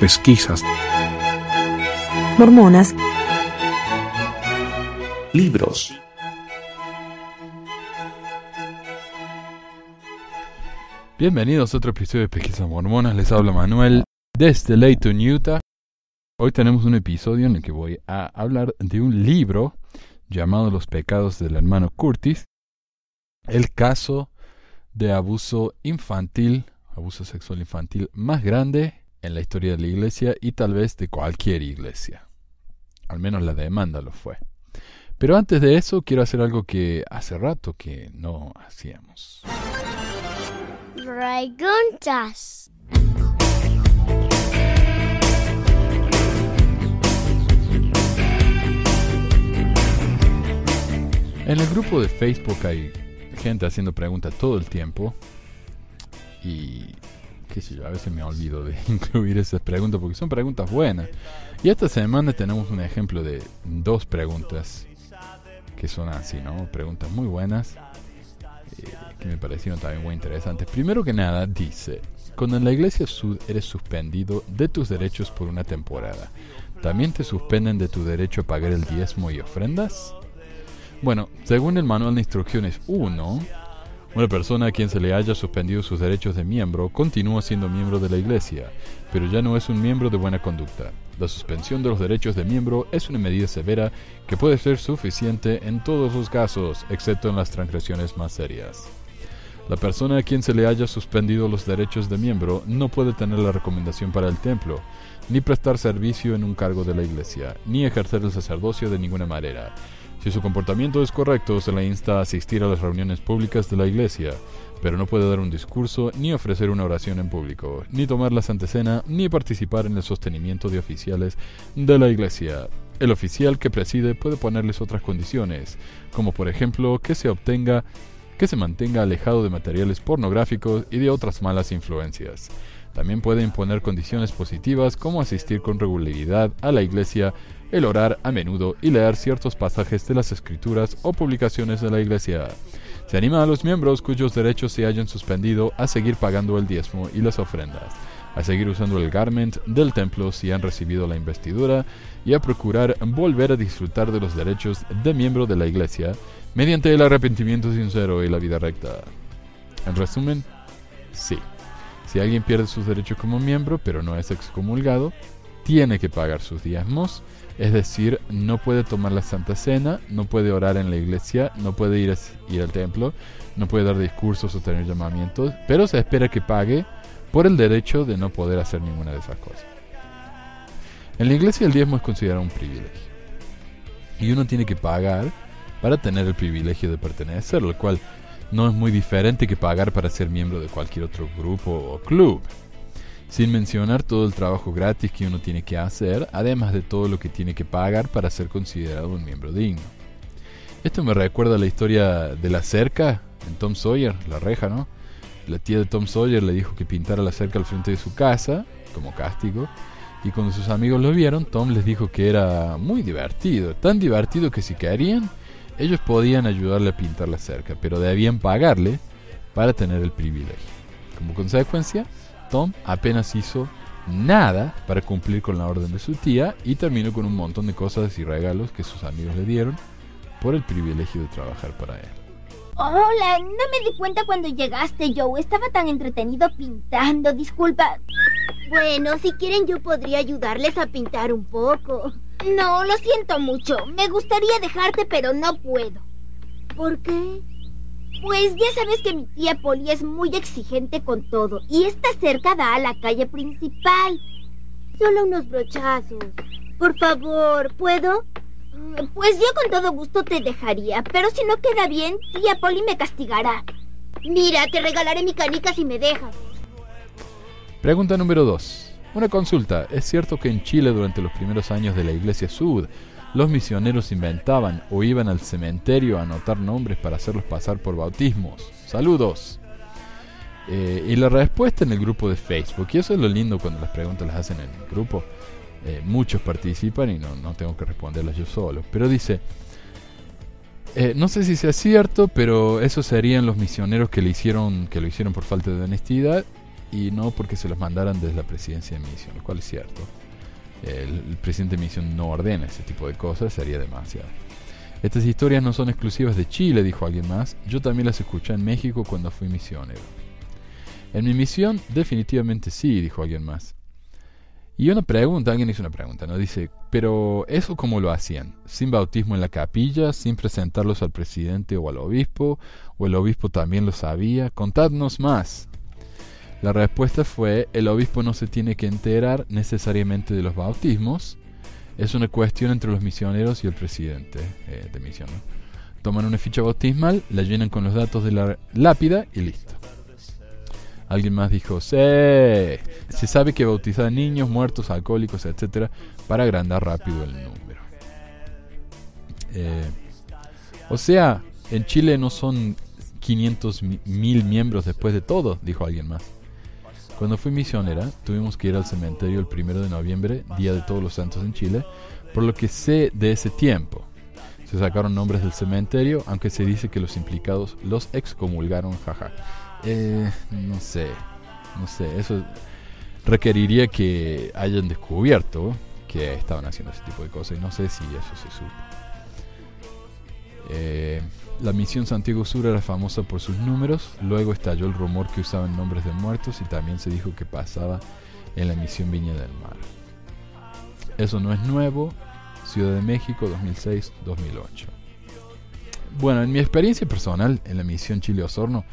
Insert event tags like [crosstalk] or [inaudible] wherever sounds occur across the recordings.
pesquisas, mormonas, libros. Bienvenidos a otro episodio de Pesquisas Mormonas, les habla Manuel desde Layton, Utah. Hoy tenemos un episodio en el que voy a hablar de un libro llamado Los pecados del hermano Curtis, el caso de abuso infantil, abuso sexual infantil más grande en la historia de la iglesia y tal vez de cualquier iglesia. Al menos la demanda lo fue. Pero antes de eso quiero hacer algo que hace rato que no hacíamos. Preguntas. En el grupo de Facebook hay gente haciendo preguntas todo el tiempo y qué yo, a veces me olvido de [laughs] incluir esas preguntas porque son preguntas buenas. Y esta semana tenemos un ejemplo de dos preguntas que son así, ¿no? Preguntas muy buenas eh, que me parecieron también muy interesantes. Primero que nada, dice, cuando en la Iglesia Sud eres suspendido de tus derechos por una temporada, ¿también te suspenden de tu derecho a pagar el diezmo y ofrendas? Bueno, según el manual de instrucciones 1, una persona a quien se le haya suspendido sus derechos de miembro continúa siendo miembro de la Iglesia, pero ya no es un miembro de buena conducta. La suspensión de los derechos de miembro es una medida severa que puede ser suficiente en todos los casos, excepto en las transgresiones más serias. La persona a quien se le haya suspendido los derechos de miembro no puede tener la recomendación para el templo, ni prestar servicio en un cargo de la iglesia, ni ejercer el sacerdocio de ninguna manera, si su comportamiento es correcto, se le insta a asistir a las reuniones públicas de la iglesia, pero no puede dar un discurso, ni ofrecer una oración en público, ni tomar la cena, ni participar en el sostenimiento de oficiales de la iglesia. El oficial que preside puede ponerles otras condiciones, como por ejemplo que se obtenga que se mantenga alejado de materiales pornográficos y de otras malas influencias. También puede imponer condiciones positivas como asistir con regularidad a la iglesia, el orar a menudo y leer ciertos pasajes de las escrituras o publicaciones de la iglesia. Se anima a los miembros cuyos derechos se hayan suspendido a seguir pagando el diezmo y las ofrendas, a seguir usando el garment del templo si han recibido la investidura y a procurar volver a disfrutar de los derechos de miembro de la iglesia mediante el arrepentimiento sincero y la vida recta. En resumen, sí. Si alguien pierde sus derechos como miembro, pero no es excomulgado, tiene que pagar sus diezmos, es decir, no puede tomar la Santa Cena, no puede orar en la iglesia, no puede ir, ir al templo, no puede dar discursos o tener llamamientos, pero se espera que pague por el derecho de no poder hacer ninguna de esas cosas. En la iglesia el diezmo es considerado un privilegio. Y uno tiene que pagar para tener el privilegio de pertenecer, lo cual no es muy diferente que pagar para ser miembro de cualquier otro grupo o club. Sin mencionar todo el trabajo gratis que uno tiene que hacer, además de todo lo que tiene que pagar para ser considerado un miembro digno. Esto me recuerda la historia de la cerca en Tom Sawyer, la reja, ¿no? La tía de Tom Sawyer le dijo que pintara la cerca al frente de su casa, como castigo, y cuando sus amigos lo vieron, Tom les dijo que era muy divertido, tan divertido que si querían, ellos podían ayudarle a pintar la cerca, pero debían pagarle para tener el privilegio. Como consecuencia, Tom apenas hizo nada para cumplir con la orden de su tía y terminó con un montón de cosas y regalos que sus amigos le dieron por el privilegio de trabajar para él. Hola, no me di cuenta cuando llegaste, Joe. Estaba tan entretenido pintando, disculpa. Bueno, si quieren yo podría ayudarles a pintar un poco. No, lo siento mucho. Me gustaría dejarte, pero no puedo. ¿Por qué? Pues ya sabes que mi tía Polly es muy exigente con todo y está cerca da a la calle principal. Solo unos brochazos. Por favor, ¿puedo? Pues yo con todo gusto te dejaría, pero si no queda bien, tía Polly me castigará. Mira, te regalaré mi canica si me dejas. Pregunta número 2. Una consulta. ¿Es cierto que en Chile durante los primeros años de la Iglesia Sud, los misioneros inventaban o iban al cementerio a anotar nombres para hacerlos pasar por bautismos? Saludos. Eh, y la respuesta en el grupo de Facebook, y eso es lo lindo cuando las preguntas las hacen en el grupo, eh, muchos participan y no, tengo que responderlas yo solo. Pero dice, eh, no sé si sea cierto, pero esos serían los misioneros que, le hicieron, que lo hicieron por falta de honestidad y no porque se los mandaran desde la presidencia de misión, lo cual es cierto. El, el presidente de misión no ordena ese tipo de cosas, sería demasiado. Estas historias no son exclusivas de Chile, dijo alguien más. Yo también las escuché en México cuando fui misionero. En mi misión, definitivamente sí, dijo alguien más. Y una pregunta, alguien hizo una pregunta, ¿no? Dice, pero ¿eso cómo lo hacían? ¿Sin bautismo en la capilla? ¿Sin presentarlos al presidente o al obispo? ¿O el obispo también lo sabía? Contadnos más. La respuesta fue, el obispo no se tiene que enterar necesariamente de los bautismos. Es una cuestión entre los misioneros y el presidente eh, de misión. Toman una ficha bautismal, la llenan con los datos de la lápida y listo. Alguien más dijo, sí, se sabe que bautizan niños, muertos, alcohólicos, etc. para agrandar rápido el número. Eh, o sea, en Chile no son 500 mil miembros después de todo, dijo alguien más. Cuando fui misionera, tuvimos que ir al cementerio el primero de noviembre, Día de Todos los Santos en Chile, por lo que sé de ese tiempo. Se sacaron nombres del cementerio, aunque se dice que los implicados los excomulgaron, jaja. Eh, no sé, no sé, eso requeriría que hayan descubierto que estaban haciendo ese tipo de cosas y no sé si eso se supo. Eh, la misión Santiago Sur era famosa por sus números, luego estalló el rumor que usaban nombres de muertos y también se dijo que pasaba en la misión Viña del Mar. Eso no es nuevo, Ciudad de México 2006-2008. Bueno, en mi experiencia personal en la misión Chile Osorno,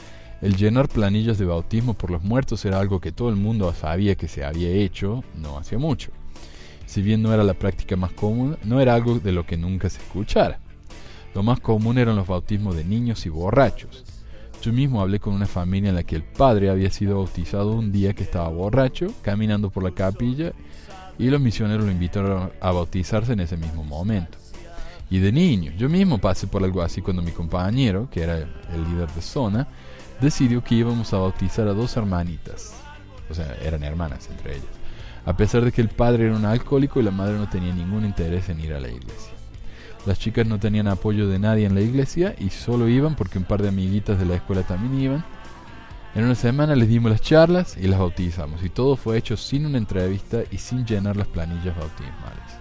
el llenar planillas de bautismo por los muertos era algo que todo el mundo sabía que se había hecho no hacía mucho. Si bien no era la práctica más común, no era algo de lo que nunca se escuchara. Lo más común eran los bautismos de niños y borrachos. Yo mismo hablé con una familia en la que el padre había sido bautizado un día que estaba borracho, caminando por la capilla, y los misioneros lo invitaron a bautizarse en ese mismo momento. Y de niño, yo mismo pasé por algo así cuando mi compañero, que era el líder de zona, decidió que íbamos a bautizar a dos hermanitas. O sea, eran hermanas entre ellas. A pesar de que el padre era un alcohólico y la madre no tenía ningún interés en ir a la iglesia. Las chicas no tenían apoyo de nadie en la iglesia y solo iban porque un par de amiguitas de la escuela también iban. En una semana les dimos las charlas y las bautizamos y todo fue hecho sin una entrevista y sin llenar las planillas bautismales.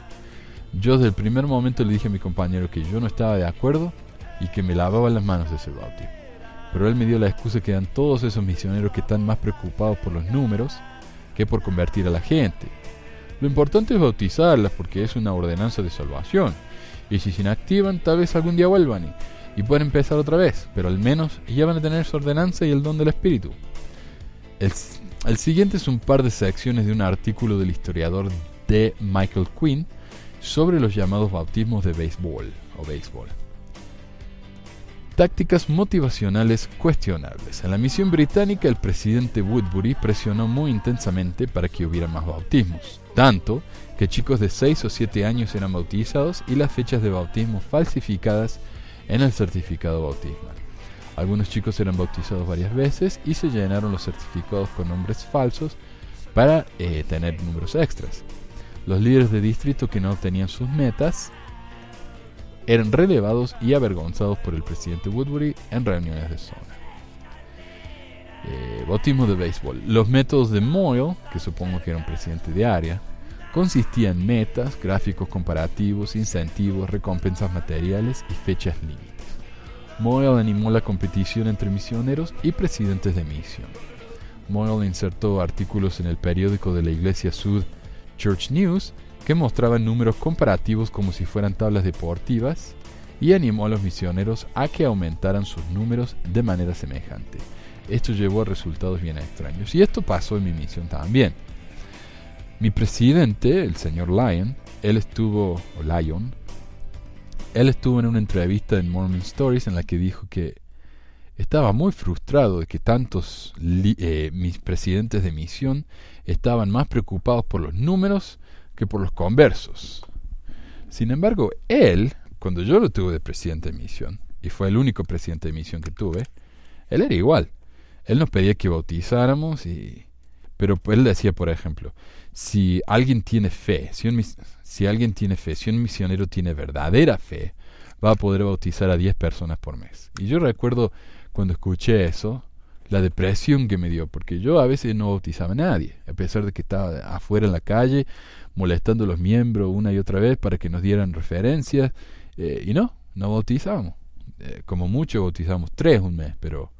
Yo desde el primer momento le dije a mi compañero que yo no estaba de acuerdo y que me lavaba las manos de ese bautismo pero él me dio la excusa que dan todos esos misioneros que están más preocupados por los números que por convertir a la gente. Lo importante es bautizarlas porque es una ordenanza de salvación, y si se inactivan tal vez algún día vuelvan y, y pueden empezar otra vez, pero al menos ya van a tener su ordenanza y el don del Espíritu. El, siguiente es un par de secciones de un artículo del historiador D. Michael Quinn sobre los llamados bautismos de béisbol o béisbol tácticas motivacionales cuestionables. En la misión británica el presidente Woodbury presionó muy intensamente para que hubiera más bautismos, tanto que chicos de 6 o 7 años eran bautizados y las fechas de bautismo falsificadas en el certificado bautismal. Algunos chicos eran bautizados varias veces y se llenaron los certificados con nombres falsos para eh, tener números extras. Los líderes de distrito que no obtenían sus metas eran relevados y avergonzados por el presidente Woodbury en reuniones de zona. Eh, bautismo de béisbol. Los métodos de Moyle, que supongo que era un presidente de área, consistían en metas, gráficos comparativos, incentivos, recompensas materiales y fechas límites. Moyle animó la competición entre misioneros y presidentes de misión. Moyle insertó artículos en el periódico de la Iglesia Sud Church News que mostraban números comparativos como si fueran tablas deportivas y animó a los misioneros a que aumentaran sus números de manera semejante. Esto llevó a resultados bien extraños y esto pasó en mi misión también. Mi presidente, el señor Lyon, él estuvo, él estuvo en una entrevista en Mormon Stories en la que dijo que estaba muy frustrado de que tantos eh, mis presidentes de misión estaban más preocupados por los números por los conversos. Sin embargo, él, cuando yo lo tuve de presidente de misión, y fue el único presidente de misión que tuve, él era igual. Él nos pedía que bautizáramos y... Pero él decía, por ejemplo, si alguien tiene fe, si, si alguien tiene fe, si un misionero tiene verdadera fe, va a poder bautizar a 10 personas por mes. Y yo recuerdo cuando escuché eso, la depresión que me dio, porque yo a veces no bautizaba a nadie, a pesar de que estaba afuera en la calle molestando a los miembros una y otra vez para que nos dieran referencias, eh, y no, no bautizamos. Eh, como mucho bautizamos tres un mes, pero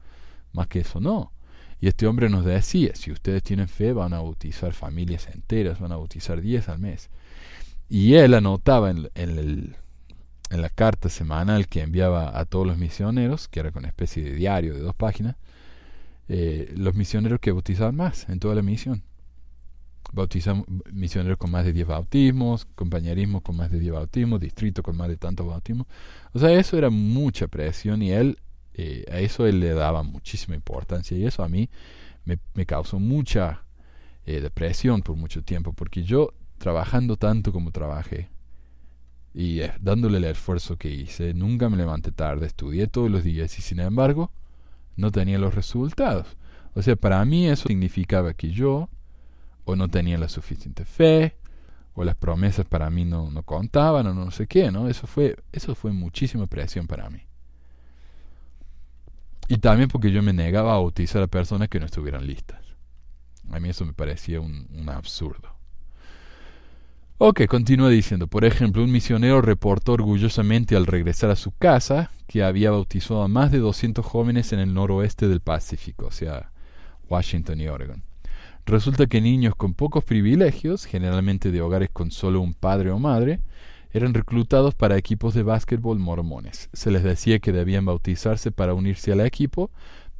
más que eso no. Y este hombre nos decía, si ustedes tienen fe, van a bautizar familias enteras, van a bautizar diez al mes. Y él anotaba en, la carta semanal que enviaba a todos los misioneros, que era con una especie de diario de dos páginas, eh, los misioneros que bautizaban más en toda la misión bautizamos misioneros con más de 10 bautismos, compañerismo con más de 10 bautismos, distrito con más de tantos bautismos. O sea, eso era mucha presión y él, eh, a eso él le daba muchísima importancia y eso a mí me, me causó mucha eh, depresión por mucho tiempo, porque yo trabajando tanto como trabajé y eh, dándole el esfuerzo que hice, nunca me levanté tarde, estudié todos los días y sin embargo no tenía los resultados. O sea, para mí eso significaba que yo o no tenía la suficiente fe, o las promesas para mí no, contaban, o no sé qué, ¿no? Eso fue, eso fue muchísima presión para mí. Y también porque yo me negaba a bautizar a personas que no estuvieran listas. A mí eso me parecía un, un absurdo. Ok, continúa diciendo, por ejemplo, un misionero reportó orgullosamente al regresar a su casa que había bautizado a más de 200 jóvenes en el noroeste del Pacífico, o sea, Washington y Oregon. Resulta que niños con pocos privilegios, generalmente de hogares con solo un padre o madre, eran reclutados para equipos de básquetbol mormones. Se les decía que debían bautizarse para unirse al equipo,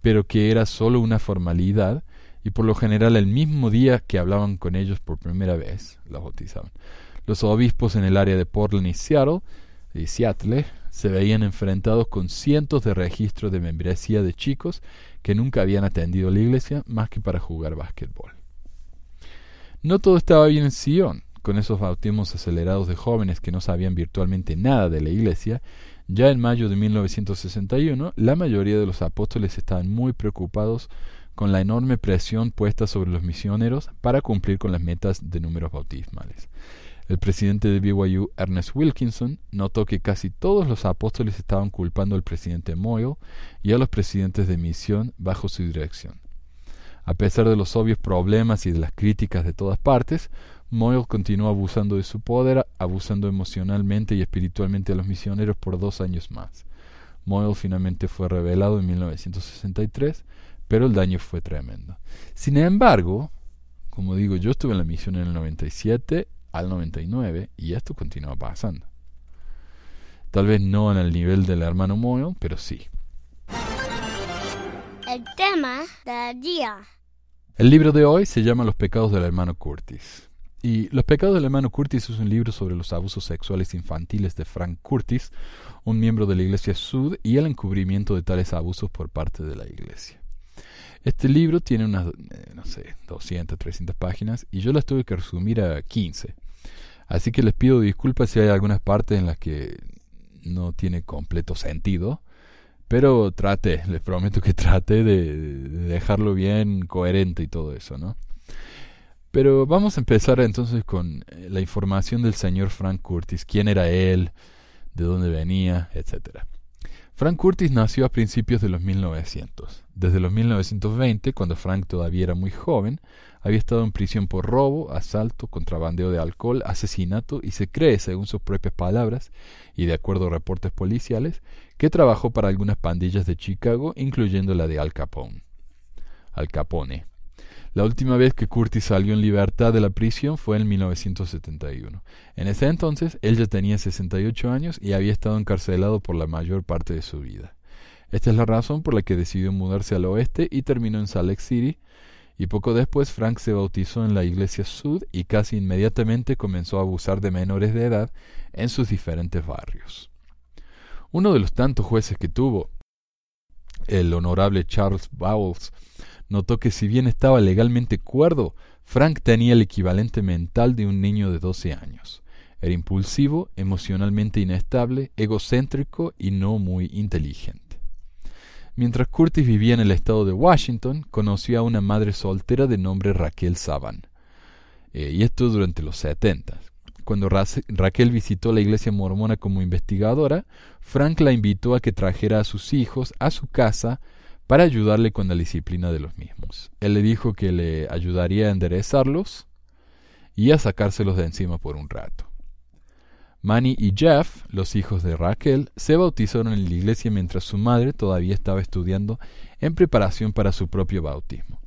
pero que era solo una formalidad, y por lo general el mismo día que hablaban con ellos por primera vez, los bautizaban. Los obispos en el área de Portland y Seattle, y Seattle se veían enfrentados con cientos de registros de membresía de chicos que nunca habían atendido la iglesia más que para jugar básquetbol. No todo estaba bien en Sion. Con esos bautismos acelerados de jóvenes que no sabían virtualmente nada de la iglesia, ya en mayo de 1961 la mayoría de los apóstoles estaban muy preocupados con la enorme presión puesta sobre los misioneros para cumplir con las metas de números bautismales. El presidente de BYU, Ernest Wilkinson, notó que casi todos los apóstoles estaban culpando al presidente Moyle y a los presidentes de misión bajo su dirección. A pesar de los obvios problemas y de las críticas de todas partes, Moyle continuó abusando de su poder, abusando emocionalmente y espiritualmente a los misioneros por dos años más. Moyle finalmente fue revelado en 1963, pero el daño fue tremendo. Sin embargo, como digo, yo estuve en la misión en el 97 al 99 y esto continúa pasando. Tal vez no en el nivel del hermano Moyle, pero sí. El tema del día. El libro de hoy se llama Los pecados del hermano Curtis. Y Los pecados del hermano Curtis es un libro sobre los abusos sexuales infantiles de Frank Curtis, un miembro de la Iglesia Sud, y el encubrimiento de tales abusos por parte de la Iglesia. Este libro tiene unas, eh, no sé, 200, 300 páginas y yo las tuve que resumir a 15. Así que les pido disculpas si hay algunas partes en las que no tiene completo sentido, pero trate, [laughs] les prometo que trate de, dejarlo bien coherente y todo eso, ¿no? Pero vamos a empezar entonces con eh, la información del señor Frank Curtis, quién era él, de dónde venía, etcétera. Frank Curtis nació a principios de los 1900. Desde los 1920, cuando Frank todavía era muy joven, había estado en prisión por robo, asalto, contrabandeo de alcohol, asesinato y se cree, según sus propias palabras y de acuerdo a reportes policiales, que trabajó para algunas pandillas de Chicago, incluyendo la de Al Capone. Al Capone. La última vez que Curtis salió en libertad de la prisión fue en 1971. En ese entonces, él ya tenía 68 años y había estado encarcelado por la mayor parte de su vida. Esta es la razón por la que decidió mudarse al oeste y terminó en Salt Lake City, y poco después Frank se bautizó en la iglesia Sud y casi inmediatamente comenzó a abusar de menores de edad en sus diferentes barrios. Uno de los tantos jueces que tuvo, el honorable Charles Bowles, notó que si bien estaba legalmente cuerdo, Frank tenía el equivalente mental de un niño de 12 años. Era impulsivo, emocionalmente inestable, egocéntrico y no muy inteligente. Mientras Curtis vivía en el estado de Washington, conoció a una madre soltera de nombre Raquel Saban. Eh, y esto durante los 70. Cuando Raquel visitó la iglesia mormona como investigadora, Frank la invitó a que trajera a sus hijos a su casa para ayudarle con la disciplina de los mismos. Él le dijo que le ayudaría a enderezarlos y a sacárselos de encima por un rato. Manny y Jeff, los hijos de Raquel, se bautizaron en la iglesia mientras su madre todavía estaba estudiando en preparación para su propio bautismo.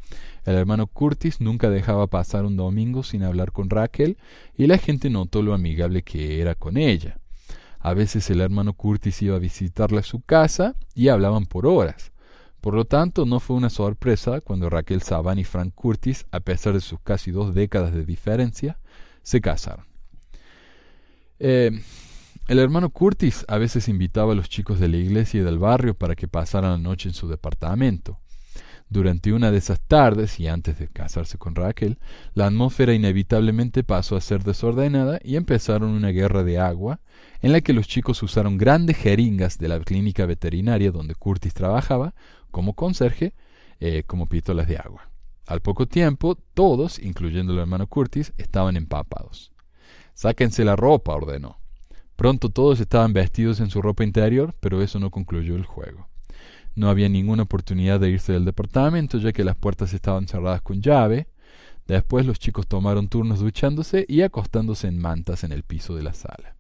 El hermano Curtis nunca dejaba pasar un domingo sin hablar con Raquel y la gente notó lo amigable que era con ella. A veces el hermano Curtis iba a visitarla a su casa y hablaban por horas. Por lo tanto, no fue una sorpresa cuando Raquel Saban y Frank Curtis, a pesar de sus casi dos décadas de diferencia, se casaron. Eh, el hermano Curtis a veces invitaba a los chicos de la iglesia y del barrio para que pasaran la noche en su departamento. Durante una de esas tardes, y antes de casarse con Raquel, la atmósfera inevitablemente pasó a ser desordenada y empezaron una guerra de agua, en la que los chicos usaron grandes jeringas de la clínica veterinaria donde Curtis trabajaba como conserje, eh, como pistolas de agua. Al poco tiempo, todos, incluyendo el hermano Curtis, estaban empapados. Sáquense la ropa, ordenó. Pronto todos estaban vestidos en su ropa interior, pero eso no concluyó el juego. No había ninguna oportunidad de irse del departamento, ya que las puertas estaban cerradas con llave. Después los chicos tomaron turnos duchándose y acostándose en mantas en el piso de la sala.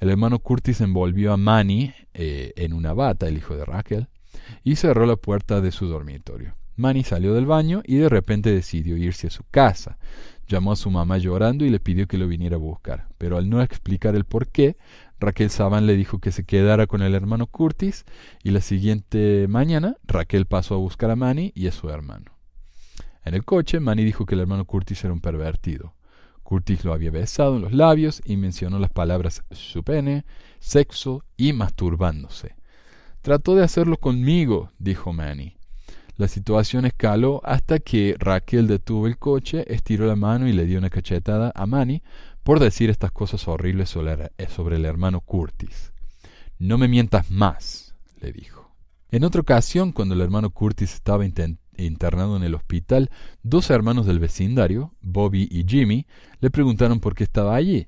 El hermano Curtis envolvió a Manny eh, en una bata, el hijo de Raquel, y cerró la puerta de su dormitorio. Manny salió del baño y de repente decidió irse a su casa. Llamó a su mamá llorando y le pidió que lo viniera a buscar, pero al no explicar el por qué, Raquel Saban le dijo que se quedara con el hermano Curtis y la siguiente mañana Raquel pasó a buscar a Manny y a su hermano. En el coche, Manny dijo que el hermano Curtis era un pervertido. Curtis lo había besado en los labios y mencionó las palabras su pene, sexo y masturbándose. Trató de hacerlo conmigo, dijo Manny. La situación escaló hasta que Raquel detuvo el coche, estiró la mano y le dio una cachetada a Manny por decir estas cosas horribles sobre eh, el hermano Curtis. No me mientas más, le dijo. En otra ocasión, cuando el hermano Curtis estaba internado en el hospital, dos hermanos del vecindario, Bobby y Jimmy, le preguntaron por qué estaba allí.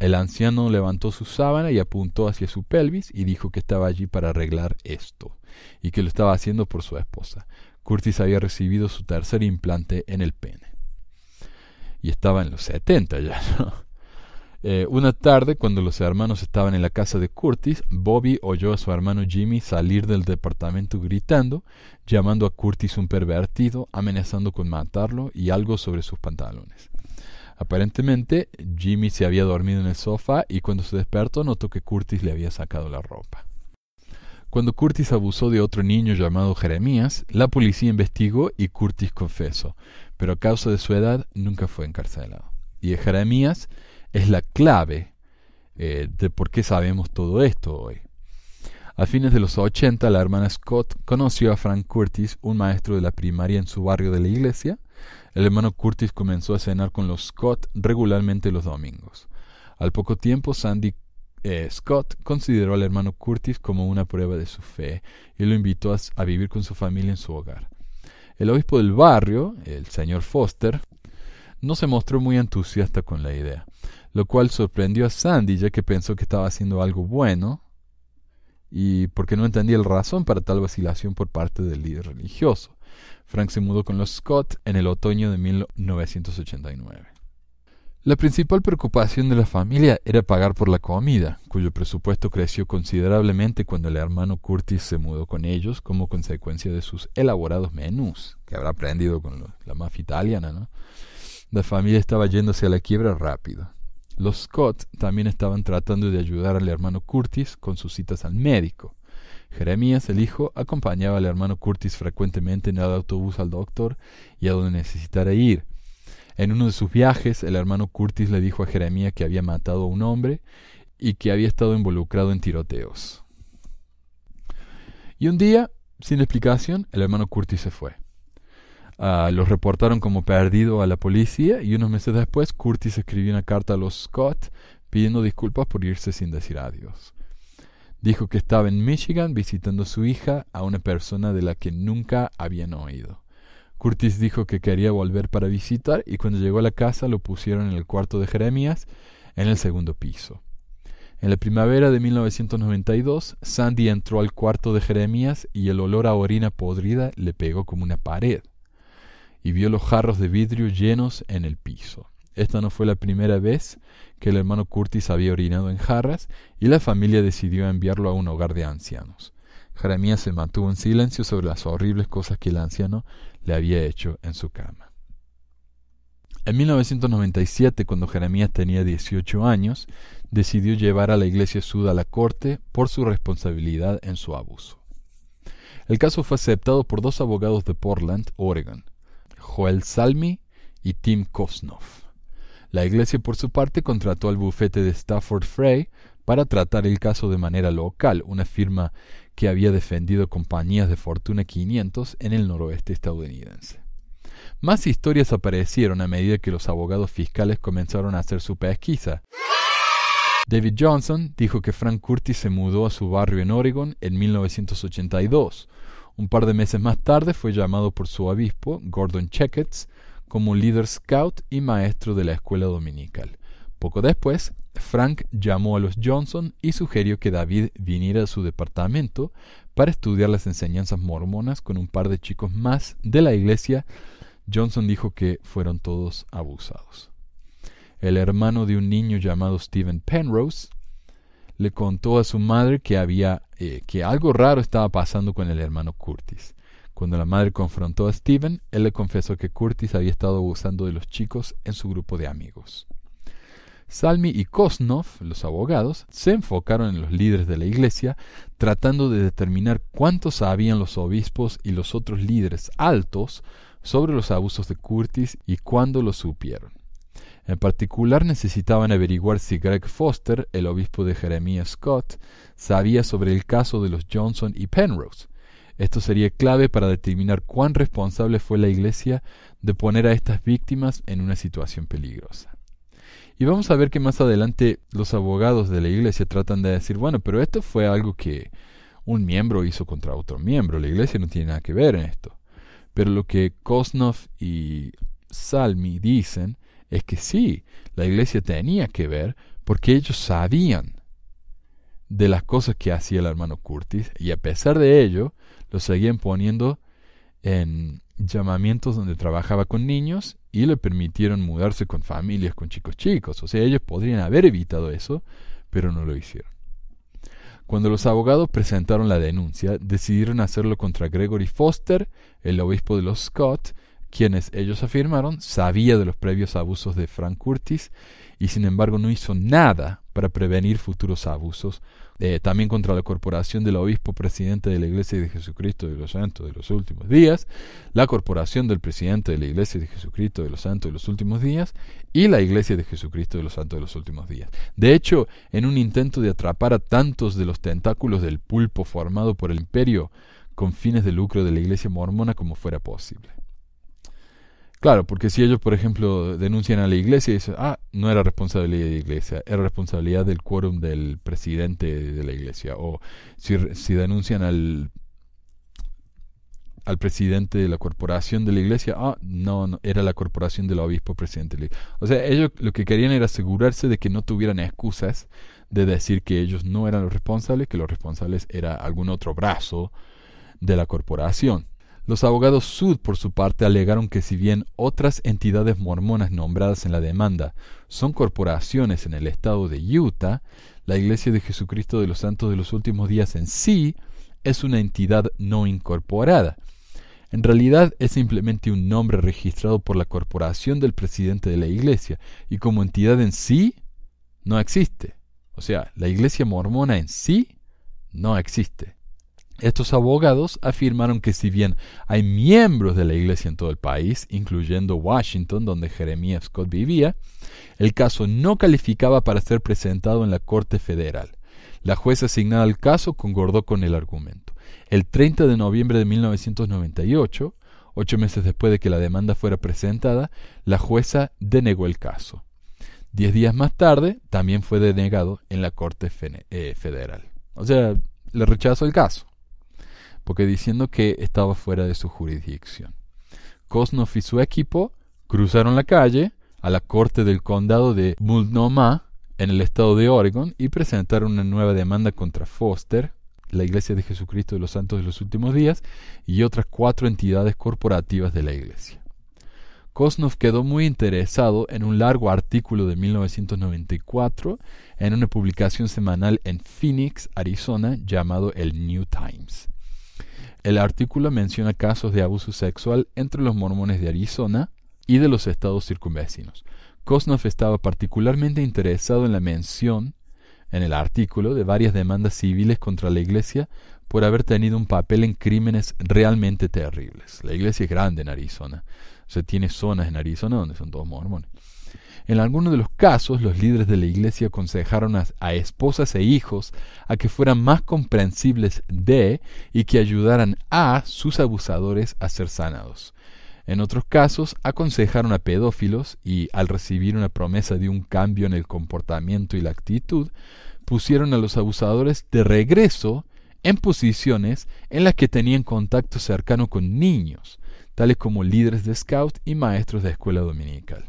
El anciano levantó su sábana y apuntó hacia su pelvis y dijo que estaba allí para arreglar esto, y que lo estaba haciendo por su esposa. Curtis había recibido su tercer implante en el pene. Y estaba en los 70 ya, [laughs] eh, una tarde, cuando los hermanos estaban en la casa de Curtis, Bobby oyó a su hermano Jimmy salir del departamento gritando, llamando a Curtis un pervertido, amenazando con matarlo y algo sobre sus pantalones. Aparentemente, Jimmy se había dormido en el sofá y cuando se despertó notó que Curtis le había sacado la ropa. Cuando Curtis abusó de otro niño llamado Jeremías, la policía investigó y Curtis confesó, pero a causa de su edad nunca fue encarcelado. Y Jeremías es la clave eh, de por qué sabemos todo esto hoy. A fines de los 80, la hermana Scott conoció a Frank Curtis, un maestro de la primaria en su barrio de la iglesia, el hermano Curtis comenzó a cenar con los Scott regularmente los domingos. Al poco tiempo, Sandy eh, Scott consideró al hermano Curtis como una prueba de su fe y lo invitó a, a vivir con su familia en su hogar. El obispo del barrio, el señor Foster, no se mostró muy entusiasta con la idea, lo cual sorprendió a Sandy ya que pensó que estaba haciendo algo bueno y porque no entendía la razón para tal vacilación por parte del líder religioso. Frank se mudó con los Scott en el otoño de 1989. La principal preocupación de la familia era pagar por la comida, cuyo presupuesto creció considerablemente cuando el hermano Curtis se mudó con ellos como consecuencia de sus elaborados menús, que habrá aprendido con la mafia italiana, La familia estaba yéndose a la quiebra rápido. Los Scott también estaban tratando de ayudar al hermano Curtis con sus citas al médico, Jeremías, el hijo, acompañaba al hermano Curtis frecuentemente en el autobús al doctor y a donde necesitara ir. En uno de sus viajes, el hermano Curtis le dijo a Jeremías que había matado a un hombre y que había estado involucrado en tiroteos. Y un día, sin explicación, el hermano Curtis se fue. Ah, los reportaron como perdido a la policía y unos meses después Curtis escribió una carta a los Scott pidiendo disculpas por irse sin decir adiós. Dijo que estaba en Michigan visitando a su hija a una persona de la que nunca habían oído. Curtis dijo que quería volver para visitar y cuando llegó a la casa lo pusieron en el cuarto de Jeremías, en el segundo piso. En la primavera de 1992, Sandy entró al cuarto de Jeremías y el olor a orina podrida le pegó como una pared, y vio los jarros de vidrio llenos en el piso. Esta no fue la primera vez que el hermano Curtis había orinado en jarras y la familia decidió enviarlo a un hogar de ancianos. Jeremías se mantuvo en silencio sobre las horribles cosas que el anciano le había hecho en su cama. En 1997, cuando Jeremías tenía 18 años, decidió llevar a la iglesia suda a la corte por su responsabilidad en su abuso. El caso fue aceptado por dos abogados de Portland, Oregon, Joel Salmi y Tim Kosnov. La iglesia por su parte contrató al bufete de Stafford Frey para tratar el caso de manera local, una firma que había defendido compañías de Fortuna 500 en el noroeste estadounidense. Más historias aparecieron a medida que los abogados fiscales comenzaron a hacer su pesquisa. David Johnson dijo que Frank Curtis se mudó a su barrio en Oregon en 1982. Un par de meses más tarde fue llamado por su obispo, Gordon Checkets, como líder scout y maestro de la escuela dominical. Poco después, Frank llamó a los Johnson y sugirió que David viniera a su departamento para estudiar las enseñanzas mormonas con un par de chicos más de la iglesia. Johnson dijo que fueron todos abusados. El hermano de un niño llamado Stephen Penrose le contó a su madre que había eh, que algo raro estaba pasando con el hermano Curtis. Cuando la madre confrontó a Stephen, él le confesó que Curtis había estado abusando de los chicos en su grupo de amigos. Salmi y Kosnov, los abogados, se enfocaron en los líderes de la iglesia, tratando de determinar cuánto sabían los obispos y los otros líderes altos sobre los abusos de Curtis y cuándo lo supieron. En particular necesitaban averiguar si Greg Foster, el obispo de Jeremiah Scott, sabía sobre el caso de los Johnson y Penrose, esto sería clave para determinar cuán responsable fue la Iglesia de poner a estas víctimas en una situación peligrosa. Y vamos a ver que más adelante los abogados de la Iglesia tratan de decir, bueno, pero esto fue algo que un miembro hizo contra otro miembro, la Iglesia no tiene nada que ver en esto. Pero lo que Kosnov y Salmi dicen es que sí, la Iglesia tenía que ver porque ellos sabían de las cosas que hacía el hermano Curtis y a pesar de ello, lo seguían poniendo en llamamientos donde trabajaba con niños y le permitieron mudarse con familias, con chicos chicos. O sea, ellos podrían haber evitado eso, pero no lo hicieron. Cuando los abogados presentaron la denuncia, decidieron hacerlo contra Gregory Foster, el obispo de los Scott, quienes ellos afirmaron sabía de los previos abusos de Frank Curtis y sin embargo no hizo nada para prevenir futuros abusos eh, también contra la corporación del obispo presidente de la Iglesia de Jesucristo de los Santos de los Últimos Días, la corporación del presidente de la Iglesia de Jesucristo de los Santos de los Últimos Días y la Iglesia de Jesucristo de los Santos de los Últimos Días. De hecho, en un intento de atrapar a tantos de los tentáculos del pulpo formado por el imperio con fines de lucro de la Iglesia mormona como fuera posible. Claro, porque si ellos, por ejemplo, denuncian a la iglesia y dicen, ah, no era responsabilidad de la iglesia, era responsabilidad del quórum del presidente de la iglesia. O si, denuncian al, al presidente de la corporación de la iglesia, ah, no, no, era la corporación del obispo presidente de la iglesia. O sea, ellos lo que querían era asegurarse de que no tuvieran excusas de decir que ellos no eran los responsables, que los responsables era algún otro brazo de la corporación. Los abogados Sud, por su parte, alegaron que si bien otras entidades mormonas nombradas en la demanda son corporaciones en el estado de Utah, la Iglesia de Jesucristo de los Santos de los Últimos Días en sí es una entidad no incorporada. En realidad es simplemente un nombre registrado por la corporación del presidente de la Iglesia y como entidad en sí no existe. O sea, la Iglesia mormona en sí no existe. Estos abogados afirmaron que si bien hay miembros de la iglesia en todo el país, incluyendo Washington, donde Jeremiah Scott vivía, el caso no calificaba para ser presentado en la Corte Federal. La jueza asignada al caso concordó con el argumento. El 30 de noviembre de 1998, ocho meses después de que la demanda fuera presentada, la jueza denegó el caso. Diez días más tarde, también fue denegado en la Corte eh, Federal. O sea, le rechazó el caso porque diciendo que estaba fuera de su jurisdicción. Kosnov y su equipo cruzaron la calle a la corte del condado de Multnomah en el estado de Oregon y presentaron una nueva demanda contra Foster, la Iglesia de Jesucristo de los Santos de los Últimos Días y otras cuatro entidades corporativas de la Iglesia. Kosnov quedó muy interesado en un largo artículo de 1994 en una publicación semanal en Phoenix, Arizona, llamado el New Times. El artículo menciona casos de abuso sexual entre los mormones de Arizona y de los estados circunvecinos. Kosnov estaba particularmente interesado en la mención en el artículo de varias demandas civiles contra la Iglesia por haber tenido un papel en crímenes realmente terribles. La Iglesia es grande en Arizona. O tiene zonas en Arizona donde son todos mormones. En algunos de los casos, los líderes de la iglesia aconsejaron a, esposas e hijos a que fueran más comprensibles de y que ayudaran a sus abusadores a ser sanados. En otros casos, aconsejaron a pedófilos y, al recibir una promesa de un cambio en el comportamiento y la actitud, pusieron a los abusadores de regreso en posiciones en las que tenían contacto cercano con niños, tales como líderes de scout y maestros de escuela dominical.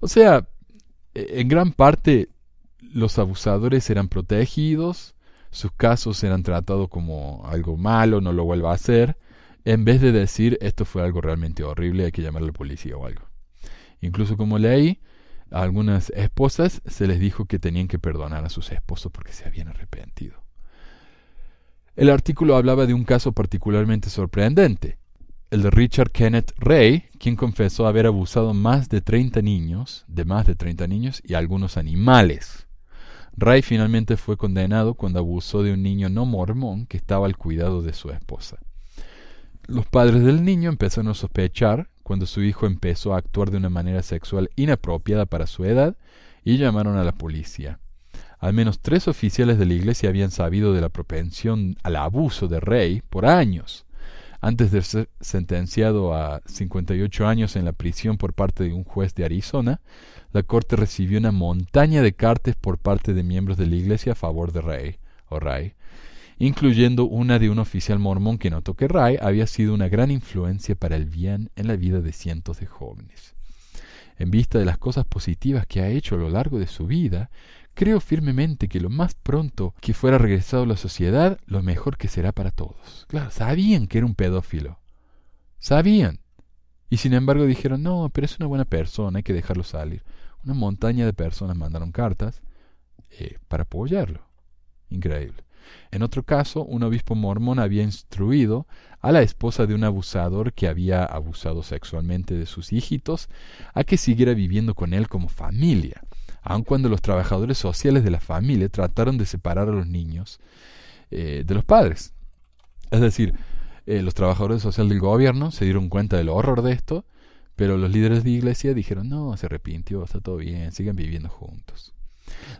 O sea, e, en gran parte los abusadores eran protegidos, sus casos eran tratados como algo malo, no lo vuelva a hacer, en vez de decir esto fue algo realmente horrible, hay que llamar a la policía o algo. Incluso como leí, a algunas esposas se les dijo que tenían que perdonar a sus esposos porque se habían arrepentido. El artículo hablaba de un caso particularmente sorprendente, el de Richard Kenneth Ray, quien confesó haber abusado más de 30 niños, de más de 30 niños y algunos animales. Ray finalmente fue condenado cuando abusó de un niño no mormón que estaba al cuidado de su esposa. Los padres del niño empezaron a sospechar cuando su hijo empezó a actuar de una manera sexual inapropiada para su edad y llamaron a la policía. Al menos tres oficiales de la iglesia habían sabido de la propensión al abuso de Ray por años antes de ser sentenciado a 58 años en la prisión por parte de un juez de Arizona, la corte recibió una montaña de cartas por parte de miembros de la iglesia a favor de Ray, o Ray, incluyendo una de un oficial mormón que notó que Ray había sido una gran influencia para el bien en la vida de cientos de jóvenes. En vista de las cosas positivas que ha hecho a lo largo de su vida, Creo firmemente que lo más pronto que fuera regresado a la sociedad, lo mejor que será para todos. Claro, sabían que era un pedófilo. Sabían. Y sin embargo dijeron, no, pero es una buena persona, hay que dejarlo salir. Una montaña de personas mandaron cartas eh, para apoyarlo. Increíble. En otro caso, un obispo mormón había instruido a la esposa de un abusador que había abusado sexualmente de sus hijitos a que siguiera viviendo con él como familia aun cuando los trabajadores sociales de la familia trataron de separar a los niños eh, de los padres. Es decir, eh, los trabajadores sociales del gobierno se dieron cuenta del horror de esto, pero los líderes de iglesia dijeron, no, se arrepintió, está todo bien, sigan viviendo juntos.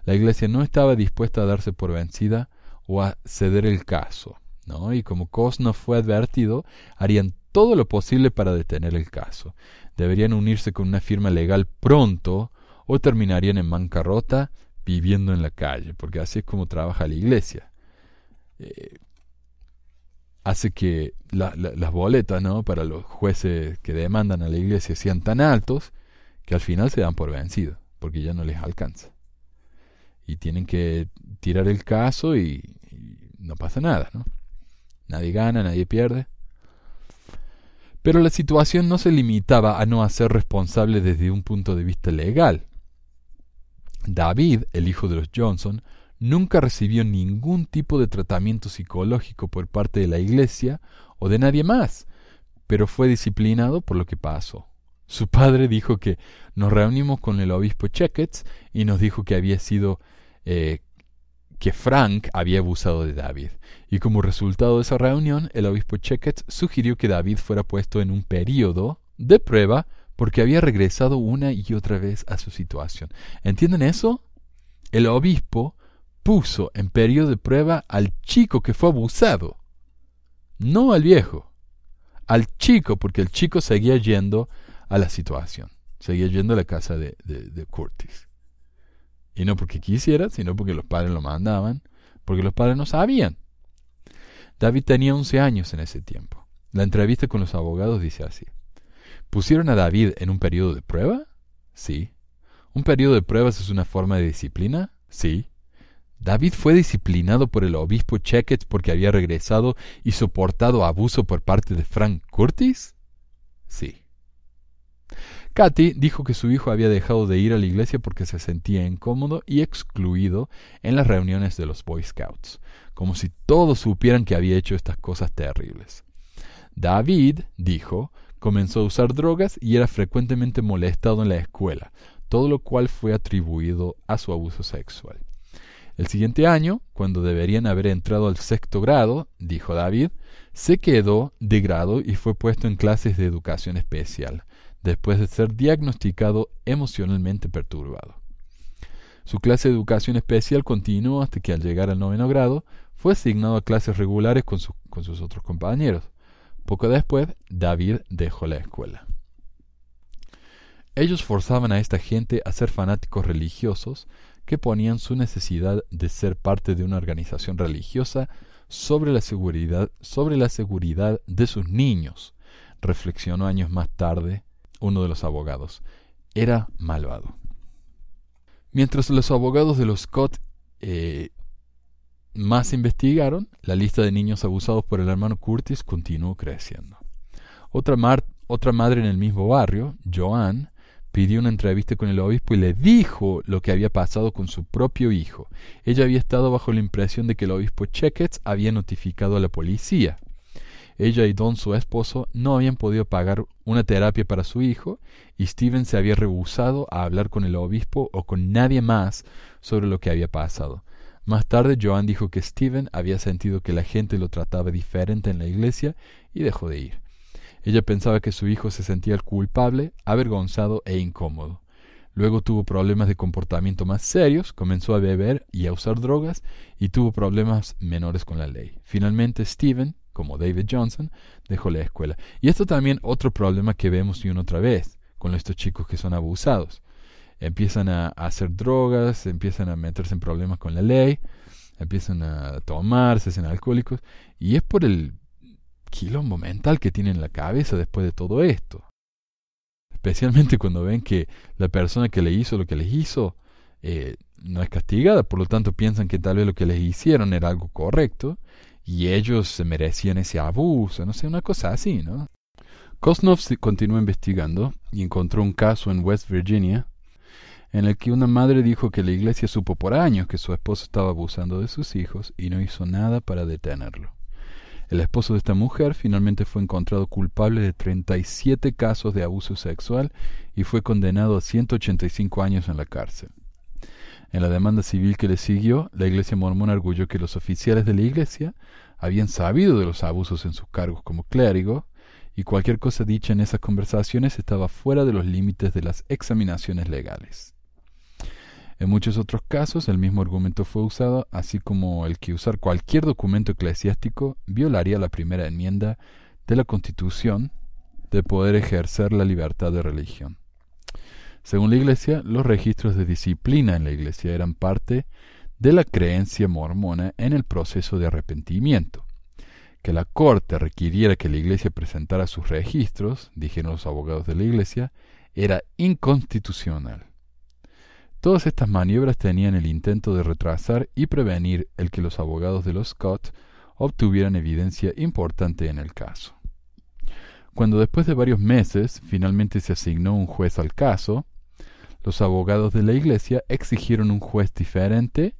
La iglesia no estaba dispuesta a darse por vencida o a ceder el caso, ¿no? y como Cosno fue advertido, harían todo lo posible para detener el caso. Deberían unirse con una firma legal pronto o terminarían en bancarrota viviendo en la calle, porque así es como trabaja la iglesia. Eh, hace que las boletas ¿no? para los jueces que demandan a la iglesia sean tan altos que al final se dan por vencidos, porque ya no les alcanza. Y tienen que tirar el caso y, no pasa nada, Nadie gana, nadie pierde. Pero la situación no se limitaba a no hacer responsable desde un punto de vista legal, David, el hijo de los Johnson, nunca recibió ningún tipo de tratamiento psicológico por parte de la Iglesia o de nadie más, pero fue disciplinado por lo que pasó. Su padre dijo que nos reunimos con el obispo Checkets y nos dijo que había sido eh, que Frank había abusado de David. Y como resultado de esa reunión, el obispo Checkets sugirió que David fuera puesto en un periodo de prueba porque había regresado una y otra vez a su situación. ¿Entienden eso? El obispo puso en periodo de prueba al chico que fue abusado, no al viejo, al chico, porque el chico seguía yendo a la situación, seguía yendo a la casa de, de, Curtis. Y no porque quisiera, sino porque los padres lo mandaban, porque los padres no sabían. David tenía 11 años en ese tiempo. La entrevista con los abogados dice así. ¿Pusieron a David en un periodo de prueba? Sí. ¿Un periodo de pruebas es una forma de disciplina? Sí. David fue disciplinado por el obispo Chequet porque había regresado y soportado abuso por parte de Frank Curtis? Sí. Katy dijo que su hijo había dejado de ir a la iglesia porque se sentía incómodo y excluido en las reuniones de los Boy Scouts, como si todos supieran que había hecho estas cosas terribles. David dijo comenzó a usar drogas y era frecuentemente molestado en la escuela, todo lo cual fue atribuido a su abuso sexual. El siguiente año, cuando deberían haber entrado al sexto grado, dijo David, se quedó de grado y fue puesto en clases de educación especial, después de ser diagnosticado emocionalmente perturbado. Su clase de educación especial continuó hasta que al llegar al noveno grado fue asignado a clases regulares con, con sus otros compañeros. Poco después, David dejó la escuela. Ellos forzaban a esta gente a ser fanáticos religiosos que ponían su necesidad de ser parte de una organización religiosa sobre la seguridad, sobre la seguridad de sus niños, reflexionó años más tarde uno de los abogados. Era malvado. Mientras los abogados de los Scott eh, más investigaron, la lista de niños abusados por el hermano Curtis continuó creciendo. Otra, madre en el mismo barrio, Joanne, pidió una entrevista con el obispo y le dijo lo que había pasado con su propio hijo. Ella había estado bajo la impresión de que el obispo Checkets había notificado a la policía. Ella y Don, su esposo, no habían podido pagar una terapia para su hijo y Steven se había rehusado a hablar con el obispo o con nadie más sobre lo que había pasado. Más tarde Joan dijo que Steven había sentido que la gente lo trataba diferente en la iglesia y dejó de ir. Ella pensaba que su hijo se sentía culpable, avergonzado e incómodo. Luego tuvo problemas de comportamiento más serios, comenzó a beber y a usar drogas y tuvo problemas menores con la ley. Finalmente Steven, como David Johnson, dejó la escuela. Y esto también otro problema que vemos y una otra vez con estos chicos que son abusados empiezan a, hacer drogas, empiezan a meterse en problemas con la ley, empiezan a tomar, se hacen alcohólicos, y es por el quilombo mental que tienen en la cabeza después de todo esto. Especialmente [laughs] cuando ven que la persona que le hizo lo que les hizo eh, no es castigada, por lo tanto piensan que tal vez lo que les hicieron era algo correcto y ellos se merecían ese abuso, no sé, una cosa así, ¿no? Kosnov continuó investigando y encontró un caso en West Virginia en el que una madre dijo que la iglesia supo por años que su esposo estaba abusando de sus hijos y no hizo nada para detenerlo. El esposo de esta mujer finalmente fue encontrado culpable de 37 casos de abuso sexual y fue condenado a 185 años en la cárcel. En la demanda civil que le siguió, la Iglesia mormona arguyó que los oficiales de la Iglesia habían sabido de los abusos en sus cargos como clérigo y cualquier cosa dicha en esas conversaciones estaba fuera de los límites de las examinaciones legales. En muchos otros casos, el mismo argumento fue usado, así como el que usar cualquier documento eclesiástico violaría la primera enmienda de la Constitución de poder ejercer la libertad de religión. Según la Iglesia, los registros de disciplina en la Iglesia eran parte de la creencia mormona en el proceso de arrepentimiento. Que la Corte requiriera que la Iglesia presentara sus registros, dijeron los abogados de la Iglesia, era inconstitucional. Todas estas maniobras tenían el intento de retrasar y prevenir el que los abogados de los Scott obtuvieran evidencia importante en el caso. Cuando después de varios meses finalmente se asignó un juez al caso, los abogados de la Iglesia exigieron un juez diferente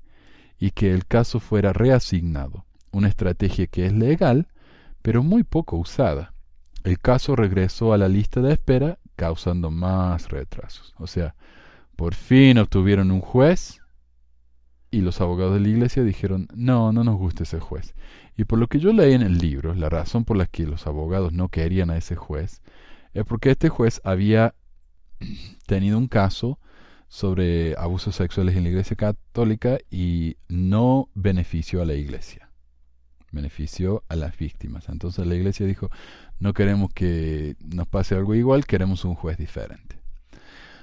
y que el caso fuera reasignado, una estrategia que es legal, pero muy poco usada. El caso regresó a la lista de espera, causando más retrasos. O sea, por fin obtuvieron un juez y los abogados de la iglesia dijeron, no, no nos gusta ese juez. Y por lo que yo leí en el libro, la razón por la que los abogados no querían a ese juez es porque este juez había [clears throat] tenido un caso sobre abusos sexuales en la iglesia católica y no benefició a la iglesia, benefició a las víctimas. Entonces la iglesia dijo, no queremos que nos pase algo igual, queremos un juez diferente.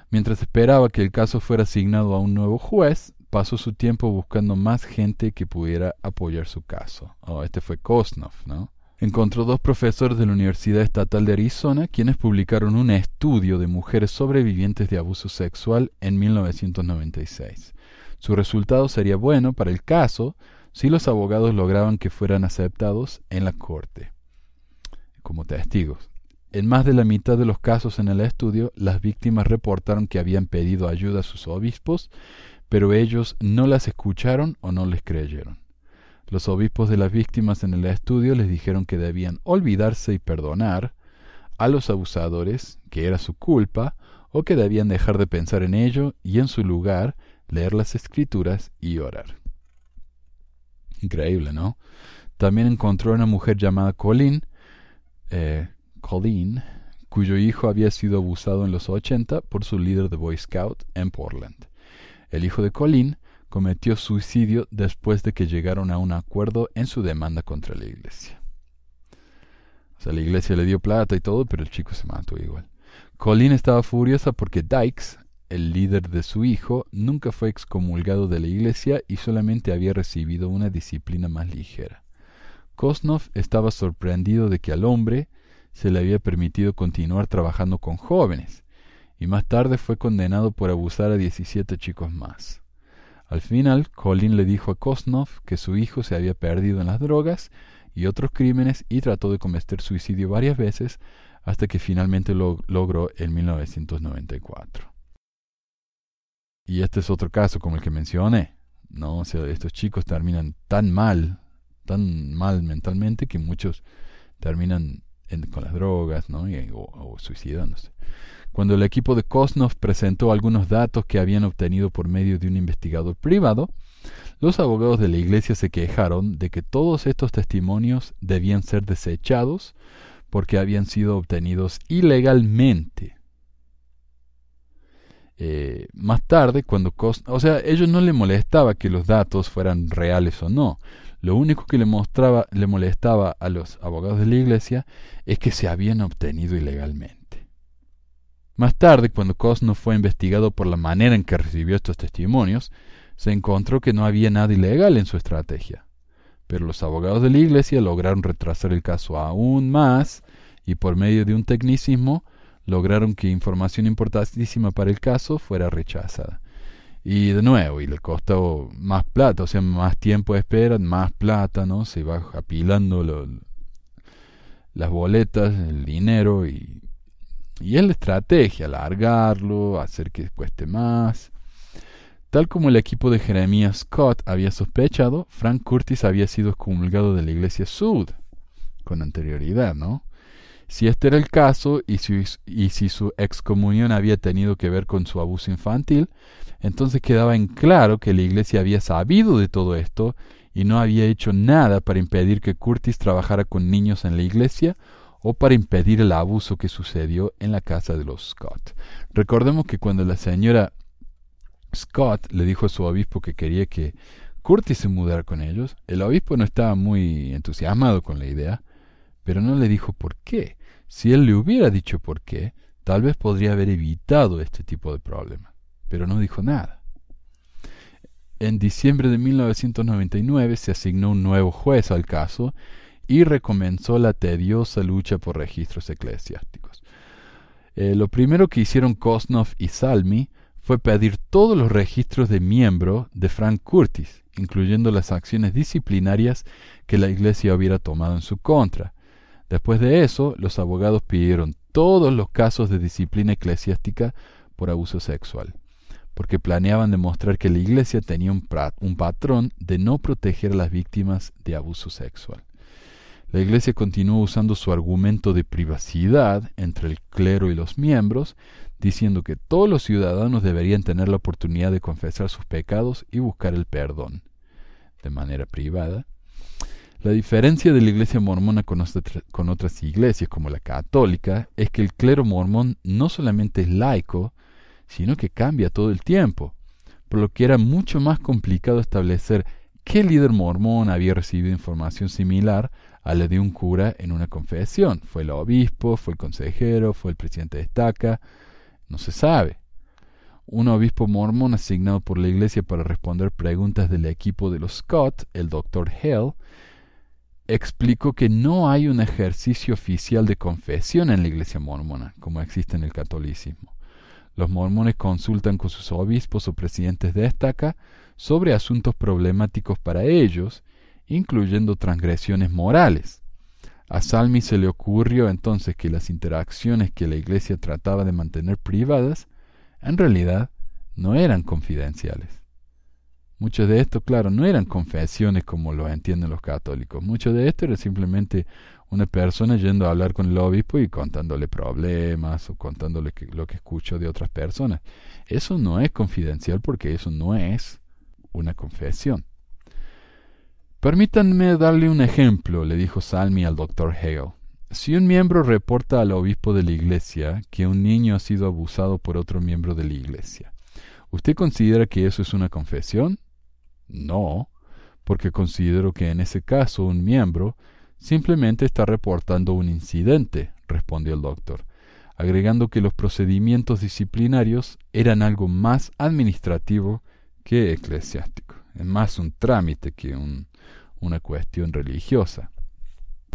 Mientras esperaba que el caso fuera asignado a un nuevo juez, pasó su tiempo buscando más gente que pudiera apoyar su caso. Oh, este fue Kosnov, ¿no? Encontró dos profesores de la Universidad Estatal de Arizona quienes publicaron un estudio de mujeres sobrevivientes de abuso sexual en 1996. Su resultado sería bueno para el caso si los abogados lograban que fueran aceptados en la corte como testigos. En más de la mitad de los casos en el estudio, las víctimas reportaron que habían pedido ayuda a sus obispos, pero ellos no las escucharon o no les creyeron. Los obispos de las víctimas en el estudio les dijeron que debían olvidarse y perdonar a los abusadores, que era su culpa, o que debían dejar de pensar en ello y en su lugar leer las escrituras y orar. Increíble, ¿no? También encontró una mujer llamada Colin, eh, Colleen, cuyo hijo había sido abusado en los 80 por su líder de Boy Scout en Portland. El hijo de Colleen cometió suicidio después de que llegaron a un acuerdo en su demanda contra la iglesia. O sea, la iglesia le dio plata y todo, pero el chico se mató igual. Colleen estaba furiosa porque Dykes, el líder de su hijo, nunca fue excomulgado de la iglesia y solamente había recibido una disciplina más ligera. Kosnov estaba sorprendido de que al hombre, se le había permitido continuar trabajando con jóvenes, y más tarde fue condenado por abusar a 17 chicos más. Al final, Colin le dijo a Kosnov que su hijo se había perdido en las drogas y otros crímenes y trató de cometer suicidio varias veces hasta que finalmente lo logró en 1994. Y este es otro caso como el que mencioné. ¿no? estos chicos terminan tan mal, tan mal mentalmente que muchos terminan con las drogas ¿no? o, suicidándose. Cuando el equipo de Kosnov presentó algunos datos que habían obtenido por medio de un investigador privado, los abogados de la iglesia se quejaron de que todos estos testimonios debían ser desechados porque habían sido obtenidos ilegalmente. Eh, más tarde, cuando Kosnov, o sea, ellos no le molestaba que los datos fueran reales o no, lo único que le, mostraba, le molestaba a los abogados de la iglesia es que se habían obtenido ilegalmente. Más tarde, cuando Cosno fue investigado por la manera en que recibió estos testimonios, se encontró que no había nada ilegal en su estrategia. Pero los abogados de la iglesia lograron retrasar el caso aún más y por medio de un tecnicismo lograron que información importantísima para el caso fuera rechazada. Y de nuevo, y le costó más plata, o sea, más tiempo esperan, más plata, ¿no? Se va apilando las boletas, el dinero y, y es la estrategia, alargarlo, hacer que cueste más. Tal como el equipo de Jeremías Scott había sospechado, Frank Curtis había sido excomulgado de la iglesia Sud con anterioridad, ¿no? Si este era el caso y y si su excomunión había tenido que ver con su abuso infantil, entonces quedaba en claro que la iglesia había sabido de todo esto y no había hecho nada para impedir que Curtis trabajara con niños en la iglesia o para impedir el abuso que sucedió en la casa de los Scott. Recordemos que cuando la señora Scott le dijo a su obispo que quería que Curtis se mudara con ellos, el obispo no estaba muy entusiasmado con la idea, pero no le dijo por qué. Si él le hubiera dicho por qué, tal vez podría haber evitado este tipo de problemas pero no dijo nada. En diciembre de 1999 se asignó un nuevo juez al caso y recomenzó la tediosa lucha por registros eclesiásticos. Eh, lo primero que hicieron Kosnov y Salmi fue pedir todos los registros de miembro de Frank Curtis, incluyendo las acciones disciplinarias que la Iglesia hubiera tomado en su contra. Después de eso, los abogados pidieron todos los casos de disciplina eclesiástica por abuso sexual porque planeaban demostrar que la iglesia tenía un, patrón de no proteger a las víctimas de abuso sexual. La iglesia continuó usando su argumento de privacidad entre el clero y los miembros, diciendo que todos los ciudadanos deberían tener la oportunidad de confesar sus pecados y buscar el perdón de manera privada. La diferencia de la iglesia mormona con otras iglesias como la católica es que el clero mormón no solamente es laico, sino que cambia todo el tiempo, por lo que era mucho más complicado establecer qué líder mormón había recibido información similar a la de un cura en una confesión. ¿Fue el obispo? ¿Fue el consejero? ¿Fue el presidente de estaca? No se sabe. Un obispo mormón asignado por la iglesia para responder preguntas del equipo de los Scott, el doctor Hale, explicó que no hay un ejercicio oficial de confesión en la iglesia mormona, como existe en el catolicismo. Los mormones consultan con sus obispos o presidentes de estaca sobre asuntos problemáticos para ellos, incluyendo transgresiones morales. A Salmi se le ocurrió entonces que las interacciones que la Iglesia trataba de mantener privadas, en realidad, no eran confidenciales. Muchos de esto, claro, no eran confesiones como lo entienden los católicos. Mucho de esto era simplemente una persona yendo a hablar con el obispo y contándole problemas o contándole lo que escucha de otras personas. Eso no es confidencial porque eso no es una confesión. Permítanme darle un ejemplo, le dijo Salmi al doctor hale Si un miembro reporta al obispo de la iglesia que un niño ha sido abusado por otro miembro de la iglesia, ¿usted considera que eso es una confesión? No, porque considero que en ese caso un miembro Simplemente está reportando un incidente, respondió el doctor, agregando que los procedimientos disciplinarios eran algo más administrativo que eclesiástico, es más un trámite que una cuestión religiosa.